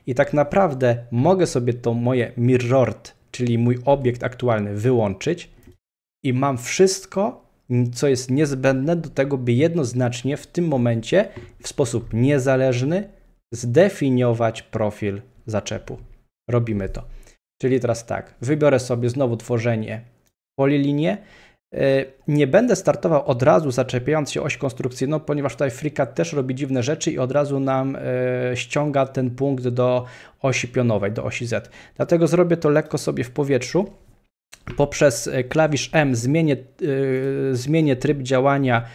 I tak naprawdę mogę sobie to moje mirror, czyli mój obiekt aktualny wyłączyć i mam wszystko, co jest niezbędne do tego, by jednoznacznie w tym momencie w sposób niezależny zdefiniować profil zaczepu. Robimy to. Czyli teraz tak, wybiorę sobie znowu tworzenie polilinię. E, nie będę startował od razu zaczepiając się oś konstrukcyjną, no, ponieważ tutaj FreeCAD też robi dziwne rzeczy i od razu nam e, ściąga ten punkt do osi pionowej, do osi Z. Dlatego zrobię to lekko sobie w powietrzu. Poprzez e, klawisz M zmienię, zmienię tryb działania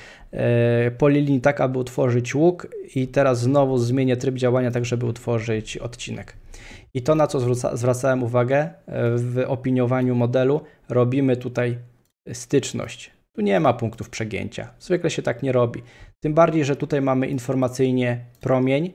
E, linii tak, aby utworzyć łuk i teraz znowu zmienię tryb działania tak, żeby utworzyć odcinek. I to, na co zwraca, zwracałem uwagę e, w opiniowaniu modelu, robimy tutaj styczność. Tu nie ma punktów przegięcia. Zwykle się tak nie robi. Tym bardziej, że tutaj mamy informacyjnie promień,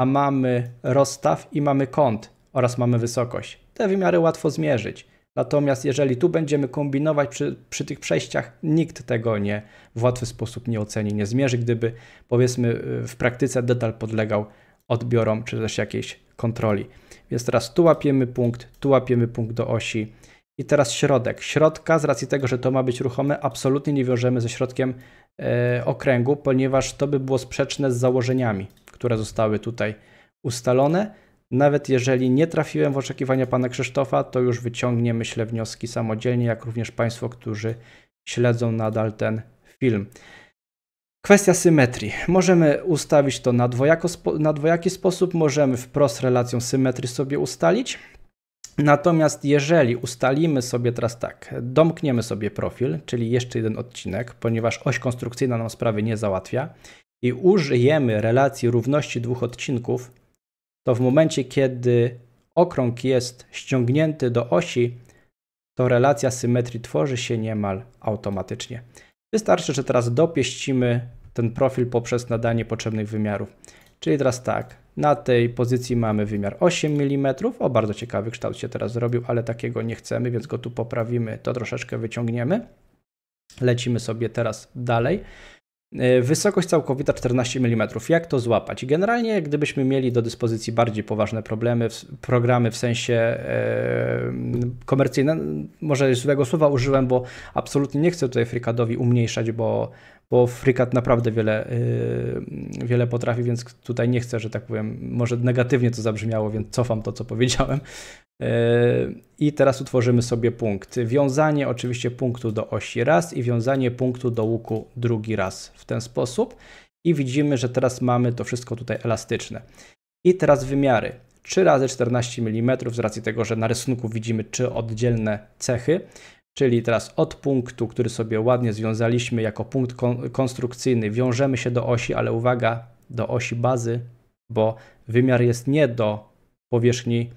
a mamy rozstaw i mamy kąt oraz mamy wysokość. Te wymiary łatwo zmierzyć. Natomiast jeżeli tu będziemy kombinować przy, przy, tych przejściach, nikt tego nie w łatwy sposób nie oceni, nie zmierzy, gdyby powiedzmy y, w praktyce detal podlegał odbiorom czy też jakiejś kontroli. Więc teraz tu łapiemy punkt, tu łapiemy punkt do osi. I teraz środek. Środka, z racji tego, że to ma być ruchome, absolutnie nie wiążemy ze środkiem e, okręgu, ponieważ to by było sprzeczne z założeniami, które zostały tutaj ustalone. Nawet jeżeli nie trafiłem w oczekiwania pana Krzysztofa, to już wyciągnie, myślę, wnioski samodzielnie, jak również państwo, którzy śledzą nadal ten film. Kwestia symetrii. Możemy ustawić to na, dwojako, na dwojaki sposób, możemy wprost relacją symetrii sobie ustalić. Natomiast jeżeli ustalimy sobie teraz tak, domkniemy sobie profil, czyli jeszcze jeden odcinek, ponieważ oś konstrukcyjna nam sprawy nie załatwia, i użyjemy relacji równości dwóch odcinków, to w momencie, kiedy okrąg jest ściągnięty do osi, to relacja symetrii tworzy się niemal automatycznie. Wystarczy, że teraz dopieścimy ten profil poprzez nadanie potrzebnych wymiarów. Czyli teraz tak, na tej pozycji mamy wymiar 8 mm, o bardzo ciekawy kształt się teraz zrobił, ale takiego nie chcemy, więc go tu poprawimy, to troszeczkę wyciągniemy. Lecimy sobie teraz dalej. E, wysokość całkowita 14 mm. Jak to złapać? Generalnie, gdybyśmy mieli do dyspozycji bardziej poważne problemy, programy w sensie e, komercyjne, może złego słowa użyłem, bo absolutnie nie chcę tutaj frykadowi umniejszać, bo, bo frykat naprawdę wiele, e, wiele potrafi, więc tutaj nie chcę, że tak powiem, może negatywnie to zabrzmiało, więc cofam to, co powiedziałem. Yy, I teraz utworzymy sobie punkt. Wiązanie oczywiście punktu do osi raz i wiązanie punktu do łuku drugi raz w ten sposób. I widzimy, że teraz mamy to wszystko tutaj elastyczne. I teraz wymiary. 3 razy 14 mm z racji tego, że na rysunku widzimy trzy oddzielne cechy, czyli teraz od punktu, który sobie ładnie związaliśmy jako punkt kon konstrukcyjny, wiążemy się do osi, ale uwaga, do osi bazy, bo wymiar jest nie do powierzchni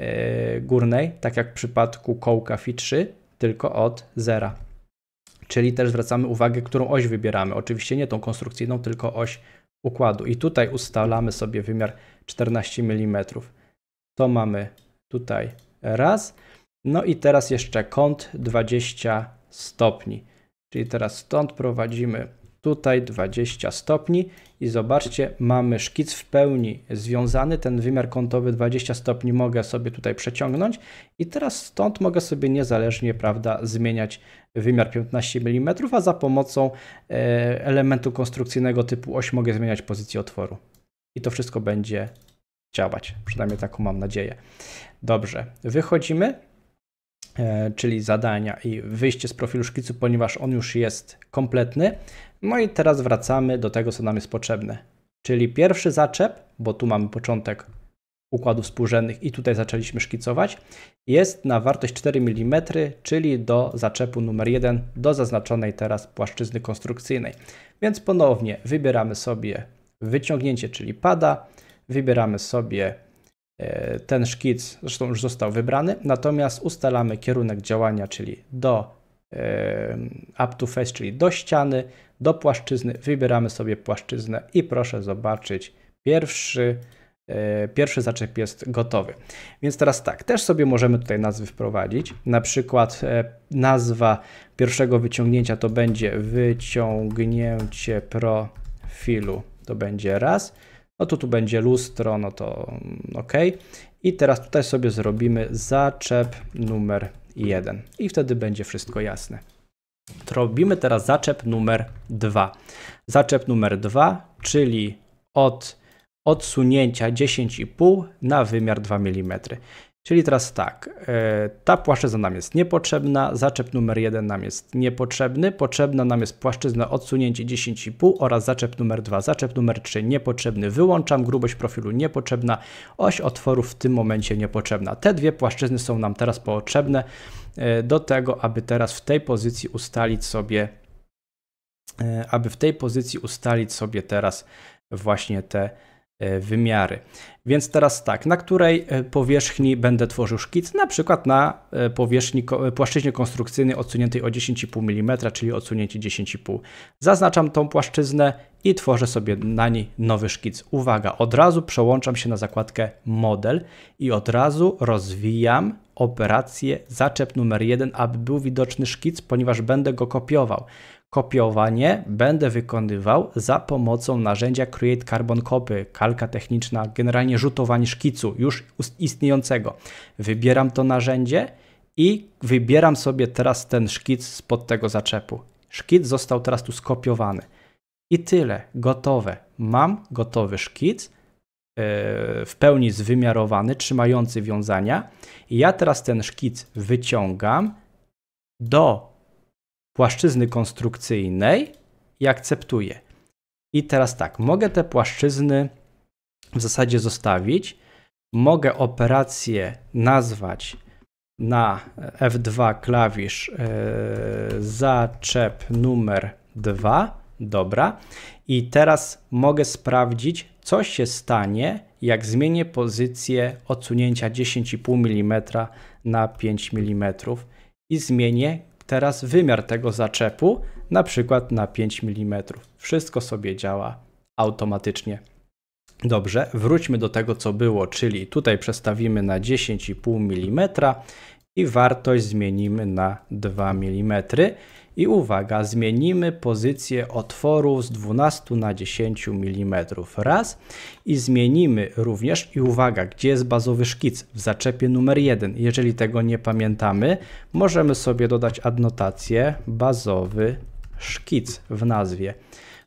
E, górnej, tak jak w przypadku kołka Fi3, tylko od zera. Czyli też zwracamy uwagę, którą oś wybieramy. Oczywiście nie tą konstrukcyjną, tylko oś układu. I tutaj ustalamy sobie wymiar 14 mm. To mamy tutaj raz. No i teraz jeszcze kąt 20 stopni. Czyli teraz stąd prowadzimy tutaj 20 stopni i zobaczcie, mamy szkic w pełni związany, ten wymiar kątowy 20 stopni mogę sobie tutaj przeciągnąć i teraz stąd mogę sobie niezależnie, prawda, zmieniać wymiar 15 mm, a za pomocą e, elementu konstrukcyjnego typu oś mogę zmieniać pozycję otworu. I to wszystko będzie działać, przynajmniej taką mam nadzieję. Dobrze, wychodzimy E, czyli zadania i wyjście z profilu szkicu, ponieważ on już jest kompletny. No i teraz wracamy do tego, co nam jest potrzebne, czyli pierwszy zaczep, bo tu mamy początek układów współrzędnych i tutaj zaczęliśmy szkicować, jest na wartość 4 mm, czyli do zaczepu numer 1 do zaznaczonej teraz płaszczyzny konstrukcyjnej. Więc ponownie wybieramy sobie wyciągnięcie, czyli pada, wybieramy sobie E, ten szkic zresztą już został wybrany, natomiast ustalamy kierunek działania, czyli do e, up to face, czyli do ściany, do płaszczyzny. Wybieramy sobie płaszczyznę i proszę zobaczyć, pierwszy, e, pierwszy zaczep jest gotowy. Więc teraz tak, też sobie możemy tutaj nazwy wprowadzić. Na przykład nazwa pierwszego wyciągnięcia to będzie wyciągnięcie profilu. To będzie raz no to tu będzie lustro, no to mm, ok. I teraz tutaj sobie zrobimy zaczep numer 1 i wtedy będzie wszystko jasne. Robimy teraz zaczep numer 2. Zaczep numer 2, czyli od odsunięcia 10,5 na wymiar 2 mm. Czyli teraz tak, e, ta płaszczyzna nam jest niepotrzebna, zaczep numer 1 nam jest niepotrzebny, potrzebna nam jest płaszczyzna odsunięcie 10,5 oraz zaczep numer 2, zaczep numer 3 niepotrzebny, wyłączam, grubość profilu niepotrzebna, oś otworu w tym momencie niepotrzebna. Te dwie płaszczyzny są nam teraz potrzebne e, do tego, aby teraz w tej pozycji ustalić sobie, e, aby w tej pozycji ustalić sobie teraz właśnie te E, wymiary. Więc teraz tak, na której e, powierzchni będę tworzył szkic? Na przykład na e, powierzchni, płaszczyźnie konstrukcyjnej odsuniętej o 10,5 mm, czyli odsunięcie 10,5. Zaznaczam tą płaszczyznę i tworzę sobie na niej nowy szkic. Uwaga, od razu przełączam się na zakładkę model i od razu rozwijam operację zaczep numer 1, aby był widoczny szkic, ponieważ będę go kopiował. Kopiowanie będę wykonywał za pomocą narzędzia Create Carbon Copy, kalka techniczna, generalnie rzutowanie szkicu już istniejącego. Wybieram to narzędzie i wybieram sobie teraz ten szkic spod tego zaczepu. Szkic został teraz tu skopiowany. I tyle, gotowe. Mam gotowy szkic, e, w pełni zwymiarowany, trzymający wiązania. I ja teraz ten szkic wyciągam do płaszczyzny konstrukcyjnej i akceptuję. I teraz tak, mogę te płaszczyzny w zasadzie zostawić. Mogę operację nazwać na F2 klawisz yy, zaczep numer 2. Dobra. I teraz mogę sprawdzić, co się stanie, jak zmienię pozycję odsunięcia 10,5 mm na 5 mm i zmienię teraz wymiar tego zaczepu, na przykład na 5 mm. Wszystko sobie działa automatycznie. Dobrze, wróćmy do tego co było, czyli tutaj przestawimy na 10,5 mm i wartość zmienimy na 2 mm. I uwaga, zmienimy pozycję otworu z 12 na 10 mm raz i zmienimy również, i uwaga, gdzie jest bazowy szkic w zaczepie numer 1. Jeżeli tego nie pamiętamy, możemy sobie dodać adnotację bazowy szkic w nazwie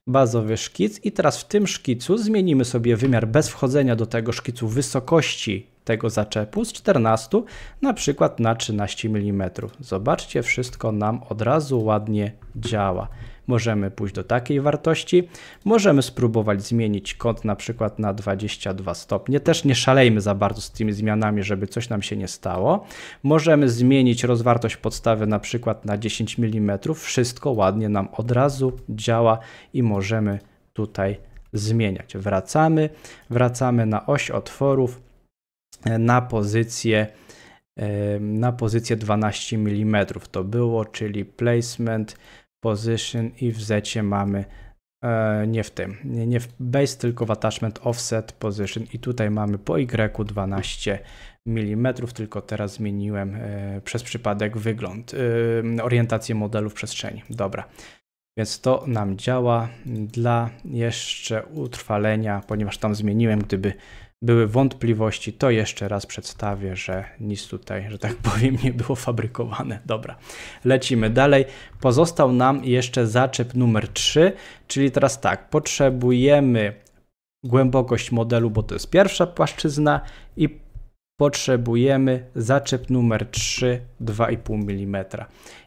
bazowy szkic i teraz w tym szkicu zmienimy sobie wymiar bez wchodzenia do tego szkicu wysokości tego zaczepu z 14 na przykład na 13 mm. Zobaczcie, wszystko nam od razu ładnie działa. Możemy pójść do takiej wartości, możemy spróbować zmienić kąt na przykład na 22 stopnie, też nie szalejmy za bardzo z tymi zmianami, żeby coś nam się nie stało. Możemy zmienić rozwartość podstawy na przykład na 10 mm, wszystko ładnie nam od razu działa i możemy tutaj zmieniać. Wracamy, wracamy na oś otworów, na pozycję na pozycję 12 mm to było, czyli placement, position i w zecie mamy e, nie w tym, nie w base, tylko w attachment offset position i tutaj mamy po Y 12 mm, tylko teraz zmieniłem e, przez przypadek wygląd, e, orientację modelu w przestrzeni. Dobra. Więc to nam działa dla jeszcze utrwalenia, ponieważ tam zmieniłem, gdyby były wątpliwości, to jeszcze raz przedstawię, że nic tutaj, że tak powiem, nie było fabrykowane. Dobra, lecimy dalej. Pozostał nam jeszcze zaczep numer 3, czyli teraz tak, potrzebujemy głębokość modelu, bo to jest pierwsza płaszczyzna i potrzebujemy zaczep numer 3 2,5 mm.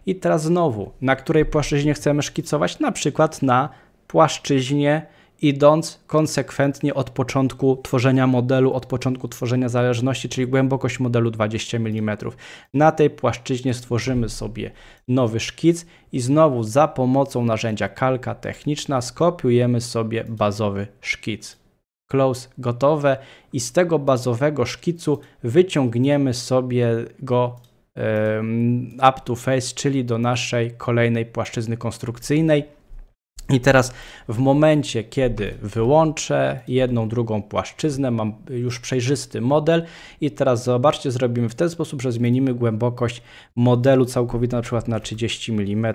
I teraz znowu, na której płaszczyźnie chcemy szkicować? Na przykład na płaszczyźnie idąc konsekwentnie od początku tworzenia modelu, od początku tworzenia zależności, czyli głębokość modelu 20 mm. Na tej płaszczyźnie stworzymy sobie nowy szkic i znowu za pomocą narzędzia kalka techniczna skopiujemy sobie bazowy szkic. Close gotowe i z tego bazowego szkicu wyciągniemy sobie go up to face, czyli do naszej kolejnej płaszczyzny konstrukcyjnej i teraz w momencie, kiedy wyłączę jedną, drugą płaszczyznę, mam już przejrzysty model i teraz zobaczcie, zrobimy w ten sposób, że zmienimy głębokość modelu całkowitą na przykład na 30 mm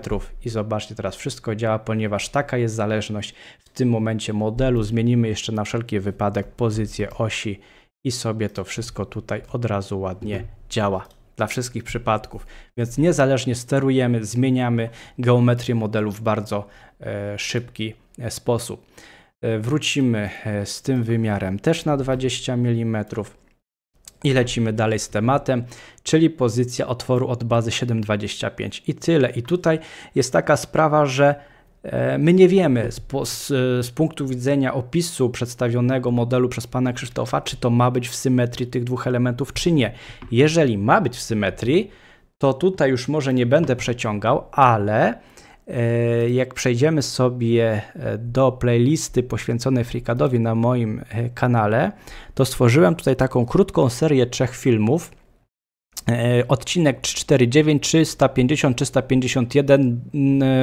i zobaczcie, teraz wszystko działa, ponieważ taka jest zależność w tym momencie modelu. Zmienimy jeszcze na wszelki wypadek pozycję osi i sobie to wszystko tutaj od razu ładnie mhm. działa dla wszystkich przypadków. Więc niezależnie sterujemy, zmieniamy geometrię modelów bardzo E, szybki e, sposób. E, wrócimy z tym wymiarem też na 20 mm i lecimy dalej z tematem, czyli pozycja otworu od bazy 7,25 i tyle. I tutaj jest taka sprawa, że My nie wiemy z, z, z, punktu widzenia opisu przedstawionego modelu przez pana Krzysztofa, czy to ma być w symetrii tych dwóch elementów, czy nie. Jeżeli ma być w symetrii, to tutaj już może nie będę przeciągał, ale E, jak przejdziemy sobie e, do playlisty poświęconej Freakadowi na moim e, kanale, to stworzyłem tutaj taką krótką serię trzech filmów, E, odcinek 349, 350, 351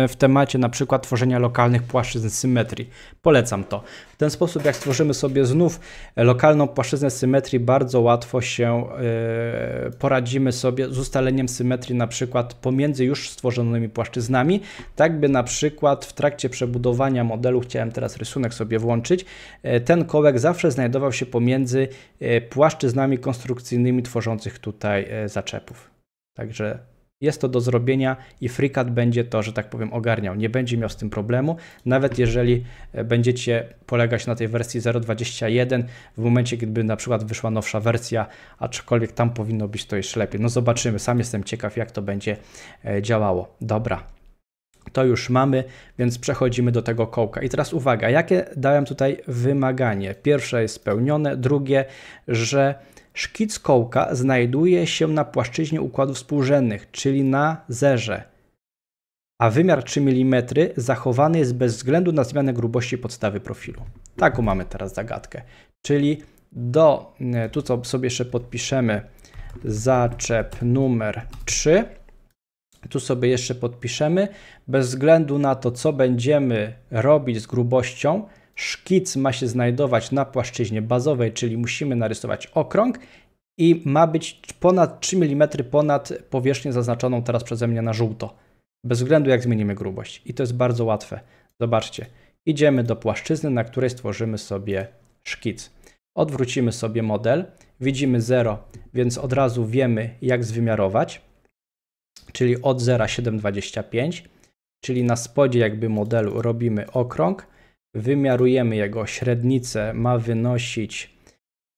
w temacie na przykład tworzenia lokalnych płaszczyzn symetrii. Polecam to. W ten sposób jak stworzymy sobie znów e, lokalną płaszczyznę symetrii, bardzo łatwo się e, poradzimy sobie z ustaleniem symetrii na przykład pomiędzy już stworzonymi płaszczyznami, tak by na przykład w trakcie przebudowania modelu, chciałem teraz rysunek sobie włączyć, ten kołek zawsze znajdował się pomiędzy płaszczyznami konstrukcyjnymi tworzących tutaj zaczepów. Także jest to do zrobienia i FreeCAD będzie to, że tak powiem, ogarniał. Nie będzie miał z tym problemu, nawet jeżeli e, będziecie polegać na tej wersji 0.21 w momencie, gdyby na przykład wyszła nowsza wersja, aczkolwiek tam powinno być to jeszcze lepiej. No zobaczymy, sam jestem ciekaw, jak to będzie e, działało. Dobra. To już mamy, więc przechodzimy do tego kołka. I teraz uwaga, jakie dałem tutaj wymaganie? Pierwsze jest spełnione, drugie, że Szkic kołka znajduje się na płaszczyźnie układów współrzędnych, czyli na zerze, a wymiar 3 mm zachowany jest bez względu na zmianę grubości podstawy profilu. Taką mamy teraz zagadkę. Czyli do, e, tu co sobie jeszcze podpiszemy, zaczep numer 3. Tu sobie jeszcze podpiszemy, bez względu na to, co będziemy robić z grubością, Szkic ma się znajdować na płaszczyźnie bazowej, czyli musimy narysować okrąg i ma być ponad 3 mm ponad powierzchnię zaznaczoną teraz przeze mnie na żółto. Bez względu jak zmienimy grubość. I to jest bardzo łatwe. Zobaczcie. Idziemy do płaszczyzny, na której stworzymy sobie szkic. Odwrócimy sobie model. Widzimy 0, więc od razu wiemy jak zwymiarować. Czyli od 0,725. Czyli na spodzie jakby modelu robimy okrąg wymiarujemy jego średnicę, ma wynosić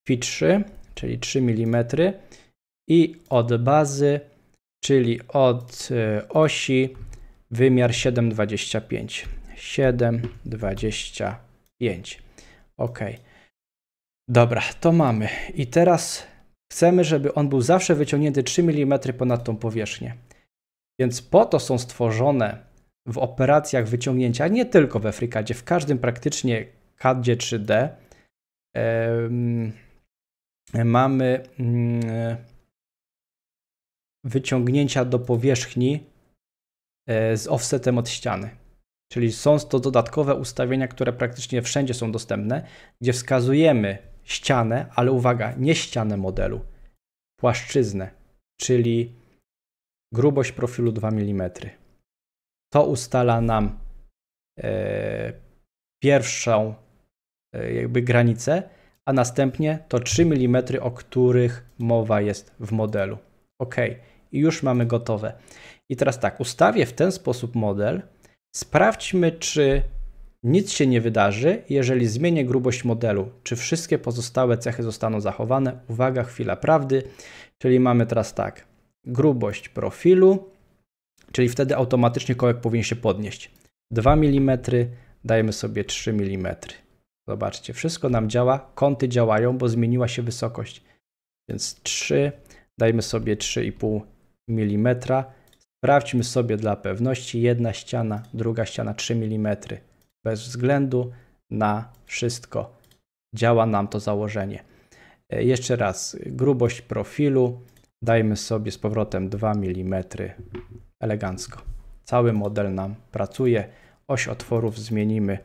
Fi3, czyli 3 mm i od bazy, czyli od e, osi wymiar 7,25. 7,25. Ok. Dobra, to mamy. I teraz chcemy, żeby on był zawsze wyciągnięty 3 mm ponad tą powierzchnię. Więc po to są stworzone w operacjach wyciągnięcia, nie tylko w FreeCADzie, w każdym praktycznie CADzie 3D mamy mm, wyciągnięcia do powierzchni e, z offsetem od ściany. Czyli są to dodatkowe ustawienia, które praktycznie wszędzie są dostępne, gdzie wskazujemy ścianę, ale uwaga, nie ścianę modelu, płaszczyznę, czyli grubość profilu 2 mm. To ustala nam e, pierwszą e, jakby granicę, a następnie to 3 mm, o których mowa jest w modelu. OK, i już mamy gotowe. I teraz tak, ustawię w ten sposób model. Sprawdźmy, czy nic się nie wydarzy, jeżeli zmienię grubość modelu. Czy wszystkie pozostałe cechy zostaną zachowane? Uwaga, chwila prawdy. Czyli mamy teraz tak, grubość profilu, czyli wtedy automatycznie kołek powinien się podnieść. 2 mm, dajemy sobie 3 mm. Zobaczcie, wszystko nam działa, kąty działają, bo zmieniła się wysokość. Więc 3, dajmy sobie 3,5 mm. Sprawdźmy sobie dla pewności, jedna ściana, druga ściana 3 mm. Bez względu na wszystko działa nam to założenie. E, jeszcze raz, grubość profilu, dajmy sobie z powrotem 2 mm elegancko. Cały model nam pracuje. Oś otworów zmienimy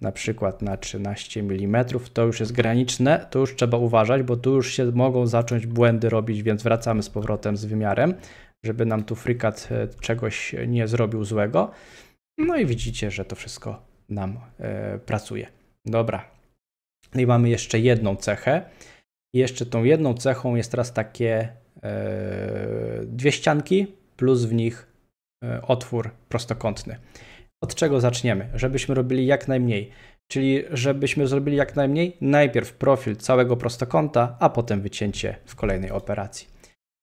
na przykład na 13 mm, to już jest graniczne, to już trzeba uważać, bo tu już się mogą zacząć błędy robić, więc wracamy z powrotem z wymiarem, żeby nam tu frykat e, czegoś nie zrobił złego. No i widzicie, że to wszystko nam e, pracuje. Dobra. I mamy jeszcze jedną cechę. I jeszcze tą jedną cechą jest teraz takie e, dwie ścianki plus w nich E, otwór prostokątny. Od czego zaczniemy? Żebyśmy robili jak najmniej. Czyli żebyśmy zrobili jak najmniej, najpierw profil całego prostokąta, a potem wycięcie w kolejnej operacji.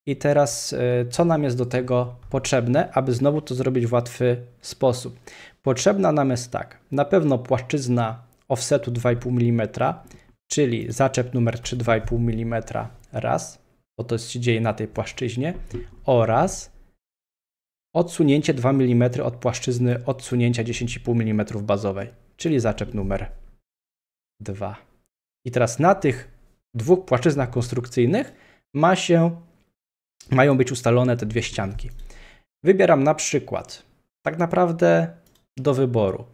I teraz, e, co nam jest do tego potrzebne, aby znowu to zrobić w łatwy sposób? Potrzebna nam jest tak, na pewno płaszczyzna offsetu 2,5 mm, czyli zaczep numer 3 2,5 mm raz, bo to się dzieje na tej płaszczyźnie, oraz Odsunięcie 2 mm od płaszczyzny odsunięcia 10,5 mm bazowej, czyli zaczep numer 2. I teraz na tych dwóch płaszczyznach konstrukcyjnych ma się, mają być ustalone te dwie ścianki. Wybieram na przykład, tak naprawdę do wyboru,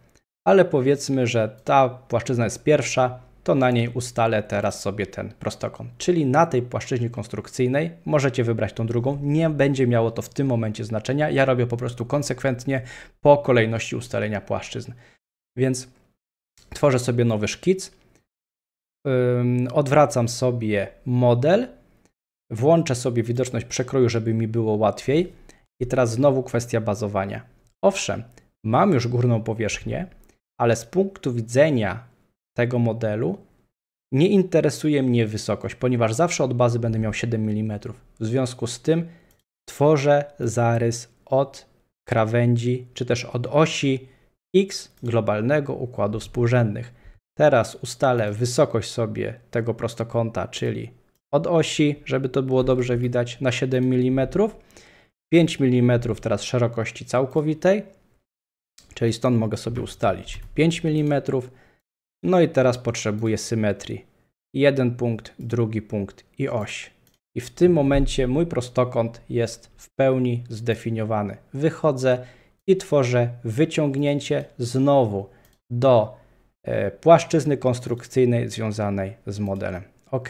ale powiedzmy, że ta płaszczyzna jest pierwsza, to na niej ustalę teraz sobie ten prostokąt. Czyli na tej płaszczyźnie konstrukcyjnej możecie wybrać tą drugą, nie będzie miało to w tym momencie znaczenia. Ja robię po prostu konsekwentnie po kolejności ustalenia płaszczyzn. Więc tworzę sobie nowy szkic, odwracam sobie model, włączę sobie widoczność przekroju, żeby mi było łatwiej. I teraz znowu kwestia bazowania. Owszem, mam już górną powierzchnię, ale z punktu widzenia tego modelu nie interesuje mnie wysokość, ponieważ zawsze od bazy będę miał 7 mm. W związku z tym tworzę zarys od krawędzi, czy też od osi x globalnego układu współrzędnych. Teraz ustalę wysokość sobie tego prostokąta, czyli od osi, żeby to było dobrze widać, na 7 mm. 5 mm teraz szerokości całkowitej, czyli stąd mogę sobie ustalić 5 mm, no i teraz potrzebuję symetrii. Jeden punkt, drugi punkt i oś. I w tym momencie mój prostokąt jest w pełni zdefiniowany. Wychodzę i tworzę wyciągnięcie znowu do e, płaszczyzny konstrukcyjnej związanej z modelem. OK,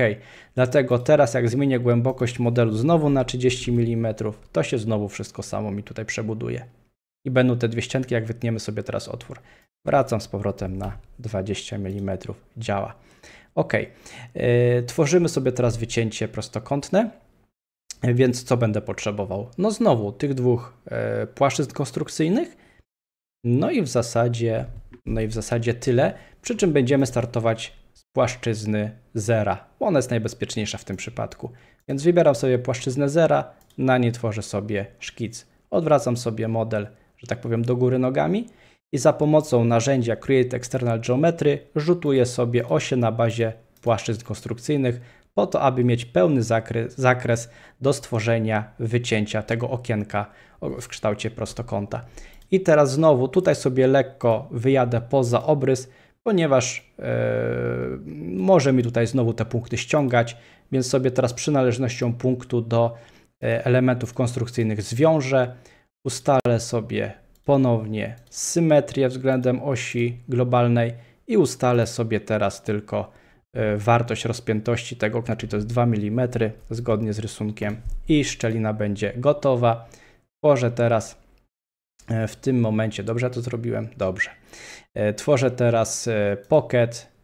dlatego teraz jak zmienię głębokość modelu znowu na 30 mm, to się znowu wszystko samo mi tutaj przebuduje. I będą te dwie ścianki, jak wytniemy sobie teraz otwór. Wracam z powrotem na 20 mm. Działa. Ok. Y, tworzymy sobie teraz wycięcie prostokątne. Więc co będę potrzebował? No znowu tych dwóch y, płaszczyzn konstrukcyjnych. No i w zasadzie, no i w zasadzie tyle. Przy czym będziemy startować z płaszczyzny zera, bo ona jest najbezpieczniejsza w tym przypadku. Więc wybieram sobie płaszczyznę zera, na niej tworzę sobie szkic. Odwracam sobie model, że tak powiem, do góry nogami i za pomocą narzędzia Create External Geometry rzutuje sobie osie na bazie płaszczyzn konstrukcyjnych po to, aby mieć pełny zakres, zakres do stworzenia wycięcia tego okienka w kształcie prostokąta. I teraz znowu tutaj sobie lekko wyjadę poza obrys, ponieważ yy, może mi tutaj znowu te punkty ściągać, więc sobie teraz przynależnością punktu do e, elementów konstrukcyjnych zwiążę, ustalę sobie ponownie symetrię względem osi globalnej i ustalę sobie teraz tylko e, wartość rozpiętości tego okna, czyli to jest 2 mm zgodnie z rysunkiem i szczelina będzie gotowa. Tworzę teraz e, w tym momencie, dobrze to zrobiłem? Dobrze. E, tworzę teraz pocket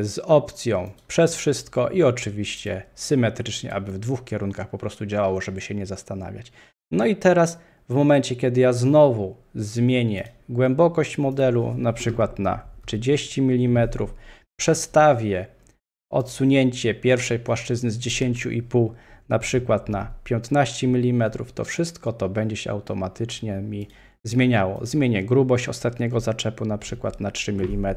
z opcją przez wszystko i oczywiście symetrycznie, aby w dwóch kierunkach po prostu działało, żeby się nie zastanawiać. No i teraz w momencie, kiedy ja znowu zmienię głębokość modelu, na przykład na 30 mm, przestawię odsunięcie pierwszej płaszczyzny z 10,5 na przykład na 15 mm, to wszystko to będzie się automatycznie mi zmieniało. Zmienię grubość ostatniego zaczepu na przykład na 3 mm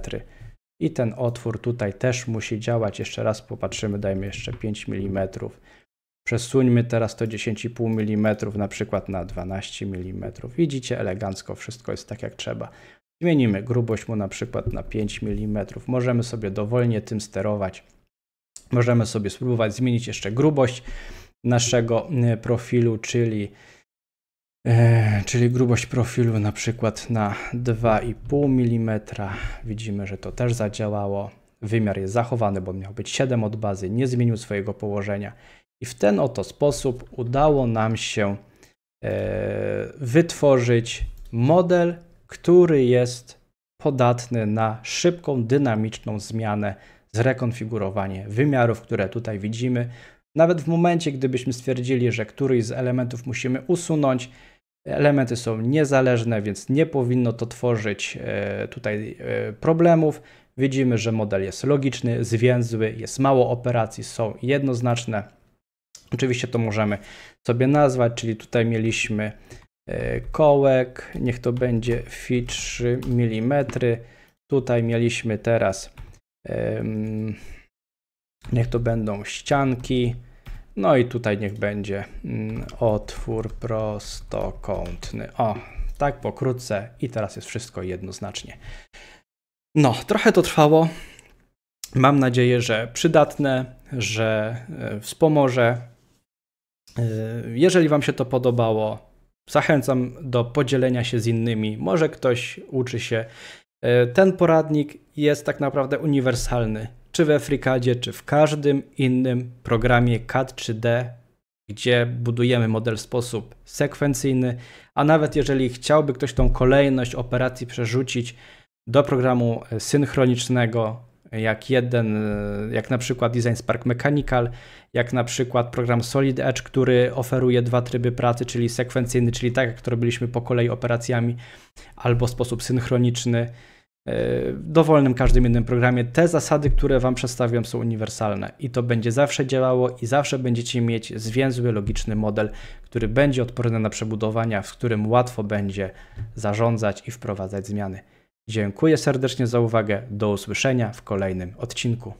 i ten otwór tutaj też musi działać. Jeszcze raz popatrzymy, dajmy jeszcze 5 mm. Przesuńmy teraz to 10,5 mm na przykład na 12 mm. Widzicie, elegancko wszystko jest tak jak trzeba. Zmienimy grubość mu na przykład na 5 mm. Możemy sobie dowolnie tym sterować. Możemy sobie spróbować zmienić jeszcze grubość naszego e, profilu, czyli, yy, czyli grubość profilu na przykład na 2,5 mm. Widzimy, że to też zadziałało. Wymiar jest zachowany, bo miał być 7 od bazy, nie zmienił swojego położenia. I w ten oto sposób udało nam się e, wytworzyć model, który jest podatny na szybką, dynamiczną zmianę, zrekonfigurowanie wymiarów, które tutaj widzimy. Nawet w momencie, gdybyśmy stwierdzili, że któryś z elementów musimy usunąć, elementy są niezależne, więc nie powinno to tworzyć e, tutaj e, problemów. Widzimy, że model jest logiczny, zwięzły, jest mało operacji, są jednoznaczne Oczywiście to możemy sobie nazwać, czyli tutaj mieliśmy e, kołek, niech to będzie fi 3 mm. Tutaj mieliśmy teraz, niech to będą ścianki. No i tutaj niech będzie mm, otwór prostokątny. O, tak pokrótce i teraz jest wszystko jednoznacznie. No, trochę to trwało. Mam nadzieję, że przydatne, że e, wspomoże Y, jeżeli Wam się to podobało, zachęcam do podzielenia się z innymi. Może ktoś uczy się. Y, ten poradnik jest tak naprawdę uniwersalny. Czy we FreeCAD, czy w każdym innym programie CAD 3D, gdzie budujemy model w sposób sekwencyjny, a nawet jeżeli chciałby ktoś tą kolejność operacji przerzucić do programu y, synchronicznego, jak jeden, jak na przykład Design Spark Mechanical, jak na przykład program Solid Edge, który oferuje dwa tryby pracy, czyli sekwencyjny, czyli tak jak to robiliśmy po kolei operacjami, albo sposób synchroniczny, e, w dowolnym każdym innym programie. Te zasady, które Wam przedstawiłem, są uniwersalne i to będzie zawsze działało i zawsze będziecie mieć zwięzły, logiczny model, który będzie odporny na przebudowania, w którym łatwo będzie zarządzać i wprowadzać zmiany. Dziękuję serdecznie za uwagę. Do usłyszenia w kolejnym odcinku.